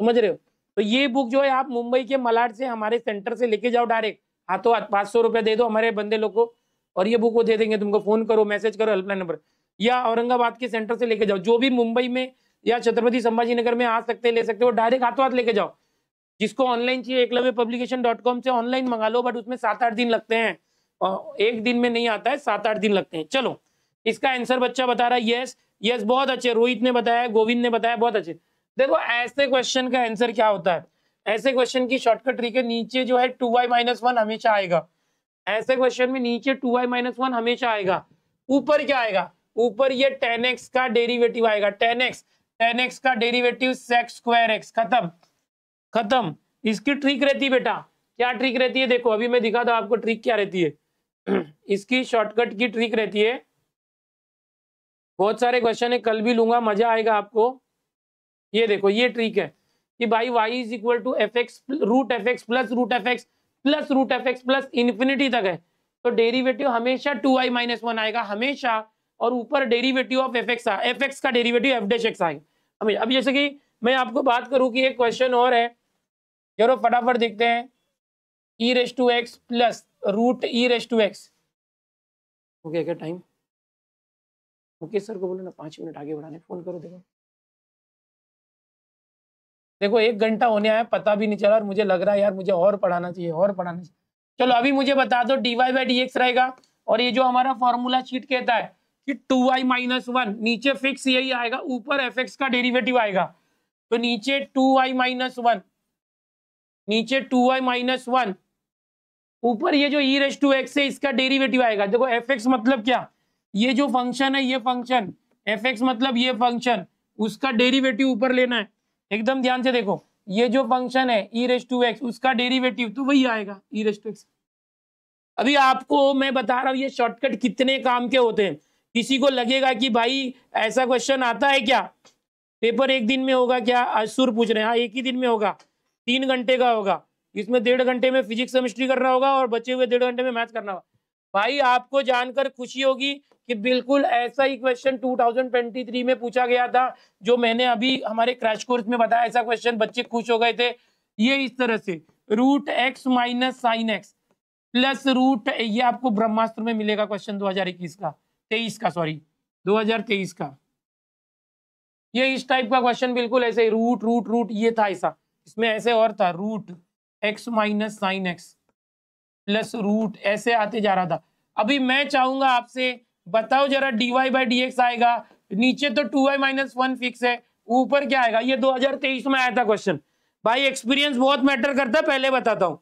समझ रहे हो तो ये बुक जो है आप मुंबई के मलाड से हमारे सेंटर से लेके जाओ डायरेक्ट हाथों हाथ पाँच सौ रुपया दे दो हमारे बंदे लोग को और ये बुक वो दे देंगे तुमको फोन करो मैसेज करो हेल्पलाइन नंबर या औरंगाबाद के सेंटर से लेके जाओ जो भी मुंबई में या छत्रपति संभाजी नगर में आ सकते ले सकते हो डायरेक्ट हाथों हाथ लेके जाओ जिसको ऑनलाइन चाहिए एकलव्य पब्लिकेशन डॉट कॉम से ऑनलाइन मंगा लो बट उसमें सात आठ दिन लगते हैं और एक दिन में नहीं आता है सात आठ दिन लगते हैं चलो इसका आंसर बच्चा बता रहा है यस यस बहुत अच्छे रोहित ने बताया गोविंद ने बताया बहुत अच्छे देखो ऐसे क्वेश्चन का आंसर क्या होता है ऐसे क्वेश्चन की शॉर्टकट ट्रिक है नीचे जो है टू वाई माइनस वन हमेशा आएगा ऐसे क्वेश्चन में नीचे टू वाई माइनस वन हमेशा आएगा ऊपर क्या आएगा ऊपर ये टेन एक्स का डेरिवेटिव आएगा टेन एक्स टेन एक्स का डेरिवेटिव सेक्स स्क्वायर एक्स खत्म खत्म इसकी ट्रिक रहती बेटा क्या ट्रिक रहती है देखो अभी मैं दिखा दो आपको ट्रिक क्या रहती है इसकी शॉर्टकट की ट्रिक रहती है बहुत सारे क्वेश्चन है कल भी लूंगा मजा आएगा आपको ये देखो ये ट्रिक है कि भाई y is equal to f x root f x plus root f x plus root f x plus infinity तक है तो डेरिवेटिव हमेशा टू आई माइनस वन आएगा हमेशा और ऊपर derivative of f x f x का डेरिवेटिव एफ डेश एक्स आएगा अब जैसे कि मैं आपको बात करूं कि एक क्वेश्चन और है चलो फटाफट देखते हैं e raise to x plus root e raise to x okay क्या टाइम मुकेश सर को बोलो ना पाँच मिनट आगे बढ़ाने फोन करो देखो देखो एक घंटा होने आया पता भी नहीं चला और मुझे लग रहा है यार मुझे और पढ़ाना चाहिए और पढ़ाना चाहिए चलो अभी मुझे बता दो d y by d x रहेगा और ये जो हमारा फॉर्मूला चीट कहता है कि टू आई माइनस वन नीचे फिक्स यही आएगा ऊपर एफ एक्स का डेरिवेटिव आएगा तो नीचे टू आई माइनस वन नीचे टू आई माइनस वन ऊपर ये जो ई रेस टू एक्स है इसका डेरिवेटिव आएगा देखो एफ एक्स मतलब क्या ये जो फंक्शन है ये फंक्शन एफ एक्स मतलब ये फंक्शन उसका डेरिवेटिव ऊपर लेना है एकदम ध्यान से देखो ये जो फंक्शन है ई रेस टू एक्स उसका डेरिवेटिव तो वही आएगा ई रेस टू एक्स अभी आपको मैं बता रहा हूँ ये शॉर्टकट कितने काम के होते हैं किसी को लगेगा कि भाई ऐसा क्वेश्चन आता है क्या पेपर एक दिन में होगा क्या आज पूछ रहे हैं हाँ एक ही दिन में होगा तीन घंटे का होगा इसमें डेढ़ घंटे में फिजिक्स केमिस्ट्री करना होगा और बचे हुए डेढ़ घंटे में मैथ करना होगा भाई आपको जानकर खुशी होगी कि बिल्कुल ऐसा ही क्वेश्चन 2023 में पूछा गया था जो मैंने अभी हमारे क्रैश कोर्स में बताया ऐसा क्वेश्चन बच्चे खुश हो गए थे ये इस तरह से root x minus sine x plus root ये आपको ब्रह्मास्त्र में मिलेगा क्वेश्चन 2021 का तेईस का सॉरी 2023 का ये इस टाइप का क्वेश्चन बिल्कुल ऐसे ही रूट रूट रूट ये था ऐसा इसमें ऐसे और था root x minus sine x plus root ऐसे आते जा रहा था अभी मैं चाहूंगा आपसे बताओ जरा d y by d x आएगा नीचे तो two y minus one fix है ऊपर क्या आएगा ये 2023 में आया था क्वेश्चन भाई एक्सपीरियंस बहुत मैटर करता पहले बताता हूँ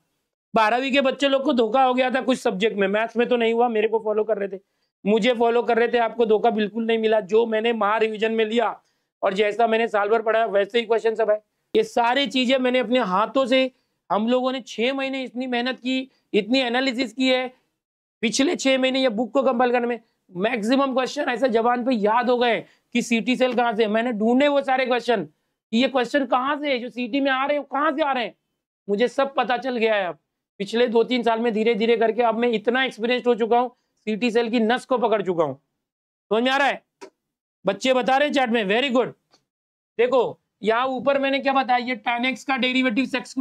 बारहवीं के बच्चे लोग को धोखा हो गया था कुछ सब्जेक्ट में मैथ्स में तो नहीं हुआ मेरे को फॉलो कर रहे थे मुझे फॉलो कर रहे थे आपको धोखा बिल्कुल नहीं मिला जो मैंने महा रिविजन में लिया और जैसा मैंने साल भर पढ़ा वैसे ही क्वेश्चन सब है ये सारी चीजें मैंने अपने हाथों से हम लोगों ने छह महीने इतनी मेहनत की इतनी एनालिसिस की है पिछले छह महीने ये बुक को कंपल करने में मैक्सिमम क्वेश्चन ऐसे जवान पे याद हो गए कि सीटी सेल कहाँ से मैंने ढूंढे वो सारे क्वेश्चन कि ये क्वेश्चन कहाँ से जो सीटी में आ रहे हैं कहाँ से आ रहे हैं मुझे सब पता चल गया है अब पिछले दो तीन साल में धीरे धीरे करके अब मैं इतना एक्सपीरियंस हो चुका हूँ सीटी सेल की नस को पकड़ चुका हूं समझ में आ रहा है बच्चे बता रहे चैट में वेरी गुड देखो यहाँ ऊपर मैंने क्या बताया ये टेन एक्स का derivative x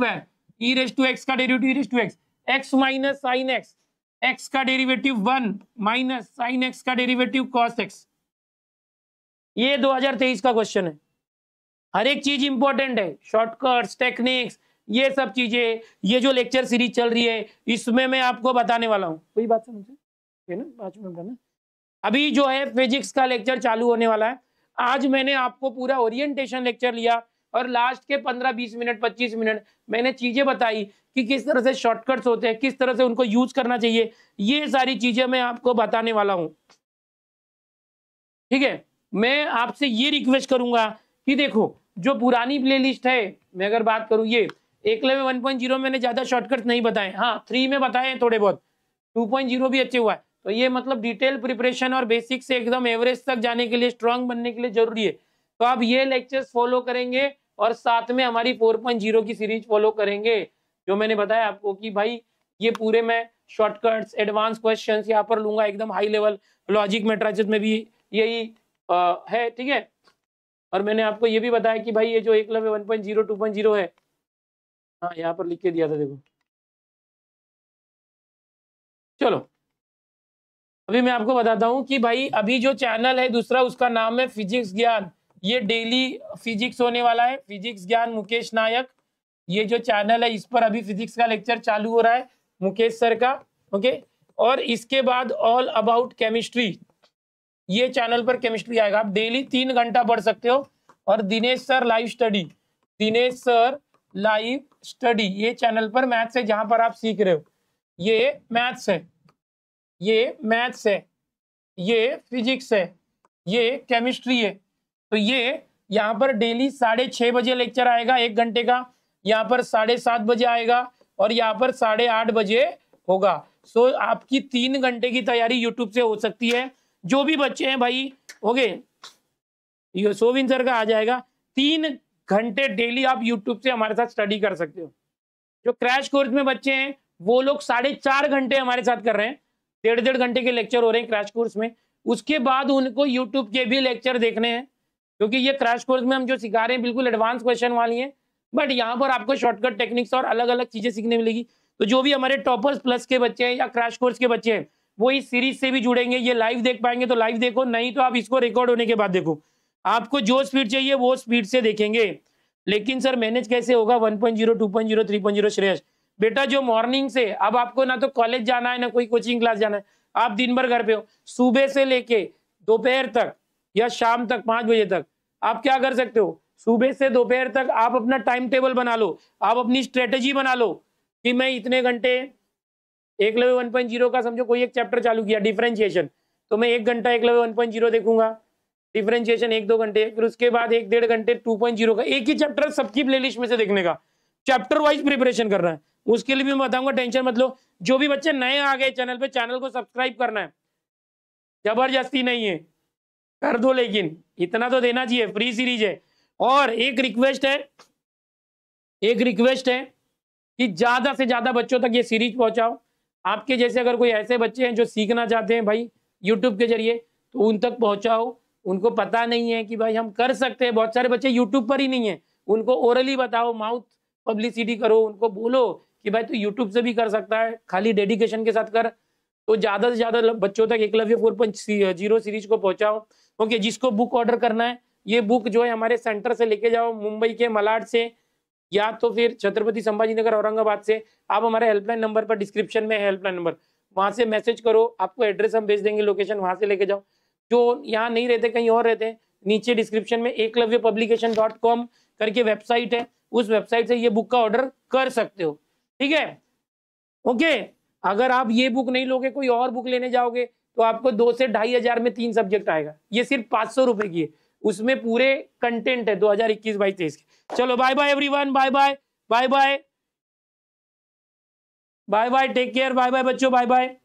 e raise to x का derivative e raise to x x minus sine x x का derivative one minus sine x का डेरिवेटिव कॉस एक्स ये 2023 का क्वेश्चन है हर एक चीज इंपॉर्टेंट है शॉर्टकट्स टेक्निक्स ये सब चीजें ये जो लेक्चर सीरीज चल रही है इसमें मैं आपको बताने वाला हूँ कोई बात समझे है ना अभी जो है फिजिक्स का लेक्चर चालू होने वाला है आज मैंने आपको पूरा ओरिएंटेशन लेक्चर लिया और लास्ट के 15-20 मिनट 25 मिनट मैंने चीज़ें बताई कि किस तरह से शॉर्टकट्स होते हैं किस तरह से उनको यूज करना चाहिए ये सारी चीज़ें मैं आपको बताने वाला हूँ ठीक है मैं आपसे ये रिक्वेस्ट करूंगा कि देखो जो पुरानी प्ले है मैं अगर बात करूँ ये में वन पॉइंट जीरो मैंने ज़्यादा शॉर्टकट नहीं बताए हाँ थ्री में बताए थोड़े बहुत टू पॉइंट जीरो भी अच्छे हुआ है तो ये मतलब डिटेल प्रिपरेशन और बेसिक से एकदम एवरेज तक जाने के लिए स्ट्रांग बनने के लिए जरूरी है तो आप ये लेक्चर्स फॉलो करेंगे और साथ में हमारी 4.0 की सीरीज फॉलो करेंगे जो मैंने बताया आपको कि भाई ये पूरे मैं शॉर्टकट्स एडवांस क्वेश्चन यहाँ पर लूंगा एकदम हाई लेवल लॉजिक मेट्राज में भी यही आ, है ठीक है और मैंने आपको ये भी बताया कि भाई ये जो Eklavya one point zero two point zero है हाँ यहाँ पर लिख के दिया था देखो चलो अभी मैं आपको बताता हूँ कि भाई अभी जो चैनल है दूसरा उसका नाम है फिजिक्स ज्ञान ये डेली फिजिक्स होने वाला है फिजिक्स ज्ञान मुकेश नायक ये जो चैनल है इस पर अभी फिजिक्स का लेक्चर चालू हो रहा है मुकेश सर का ओके और इसके बाद ऑल अबाउट केमिस्ट्री ये चैनल पर केमिस्ट्री आएगा आप डेली तीन घंटा पढ़ सकते हो और Dinesh sir live study Dinesh sir live study ये चैनल पर मैथ्स है जहां पर आप सीख रहे हो ये मैथ्स है ये मैथ्स है ये फिजिक्स है ये केमिस्ट्री है तो ये यहाँ पर डेली साढ़े छः बजे लेक्चर आएगा एक घंटे का यहाँ पर साढ़े सात बजे आएगा और यहाँ पर साढ़े आठ बजे होगा सो आपकी तीन घंटे की तैयारी यूट्यूब से हो सकती है जो भी बच्चे हैं भाई हो गए ये सोविन सर का आ जाएगा तीन घंटे डेली आप यूट्यूब से हमारे साथ स्टडी कर सकते हो जो क्रैश कोर्स में बच्चे हैं वो लोग साढ़े चार घंटे हमारे साथ कर रहे हैं डेढ़ डेढ़ घंटे के लेक्चर हो रहे हैं क्रैश कोर्स में उसके बाद उनको यूट्यूब के भी लेक्चर देखने हैं क्योंकि ये क्रैश कोर्स में हम जो सिखा रहे हैं बिल्कुल एडवांस क्वेश्चन वाली है बट यहाँ पर आपको शॉर्टकट टेक्निक्स और अलग अलग चीजें सीखने मिलेगी तो जो भी हमारे टॉपर्स प्लस के बच्चे हैं या क्रैश कोर्स के बच्चे हैं वो इस सीरीज से भी जुड़ेंगे ये लाइव देख पाएंगे तो लाइव देखो नहीं तो आप इसको रिकॉर्ड होने के बाद देखो आपको जो स्पीड चाहिए वो स्पीड से देखेंगे लेकिन सर मैनेज कैसे होगा one point point zero zero two three point zero Shreshth बेटा जो मॉर्निंग से अब आपको ना तो कॉलेज जाना है ना कोई कोचिंग क्लास जाना है आप दिन भर घर पे हो सुबह से लेके दोपहर तक या शाम तक पांच बजे तक आप क्या कर सकते हो सुबह से दोपहर तक आप अपना टाइम टेबल बना लो आप अपनी स्ट्रेटेजी बना लो कि मैं इतने घंटे एक लवे वन पॉइंट जीरो का समझो कोई एक चैप्टर चालू किया डिफ्रेंशिएशन तो मैं एक घंटा Eklavya one point zero देखूंगा डिफ्रेंशिएशन एक दो घंटे फिर उसके बाद एक डेढ़ घंटे टू पॉइंट जीरो का एक ही चैप्टर सबकी लिस्ट में से देखने का चैप्टर वाइज प्रिपरेशन करना है उसके लिए भी मैं बताऊंगा टेंशन मत लो जो भी बच्चे नए आ गए चैनल पे चैनल को सब्सक्राइब करना है जबरदस्ती नहीं है कर दो लेकिन इतना तो देना चाहिए फ्री सीरीज है और एक रिक्वेस्ट है एक रिक्वेस्ट है कि ज़्यादा से ज़्यादा बच्चों तक ये सीरीज पहुंचाओ आपके जैसे अगर कोई ऐसे बच्चे हैं जो सीखना चाहते हैं भाई यूट्यूब के जरिए तो उन तक पहुंचाओ उनको पता नहीं है कि भाई हम कर सकते हैं बहुत सारे बच्चे यूट्यूब पर ही नहीं है उनको ओरली बताओ माउथ पब्लिसिटी करो उनको बोलो कि भाई तू तो यूट्यूब से भी कर सकता है खाली डेडिकेशन के साथ कर तो ज़्यादा से ज़्यादा बच्चों तक Eklavya four point zero series को पहुंचाओ ओके जिसको बुक ऑर्डर करना है ये बुक जो है हमारे सेंटर से लेके जाओ मुंबई के मलाड से या तो फिर छत्रपति संभाजी नगर औरंगाबाद से आप हमारे हेल्पलाइन नंबर पर डिस्क्रिप्शन में हेल्पलाइन नंबर वहाँ से मैसेज करो आपको एड्रेस हम भेज देंगे लोकेशन वहाँ से लेके जाओ जो यहाँ नहीं रहते कहीं और रहते नीचे डिस्क्रिप्शन में एकलव्य पब्लिकेशन डॉट कॉम करके वेबसाइट है उस वेबसाइट से ये बुक का ऑर्डर कर सकते हो ठीक है ओके अगर आप ये बुक नहीं लोगे कोई और बुक लेने जाओगे तो आपको दो से ढाई हजार में तीन सब्जेक्ट आएगा ये सिर्फ पांच सौ रुपए की है उसमें पूरे कंटेंट है दो हजार इक्कीस बाईस तेईस के चलो bye bye one bye bye bye bye bye bye take care bye bye बच्चों बाय बाय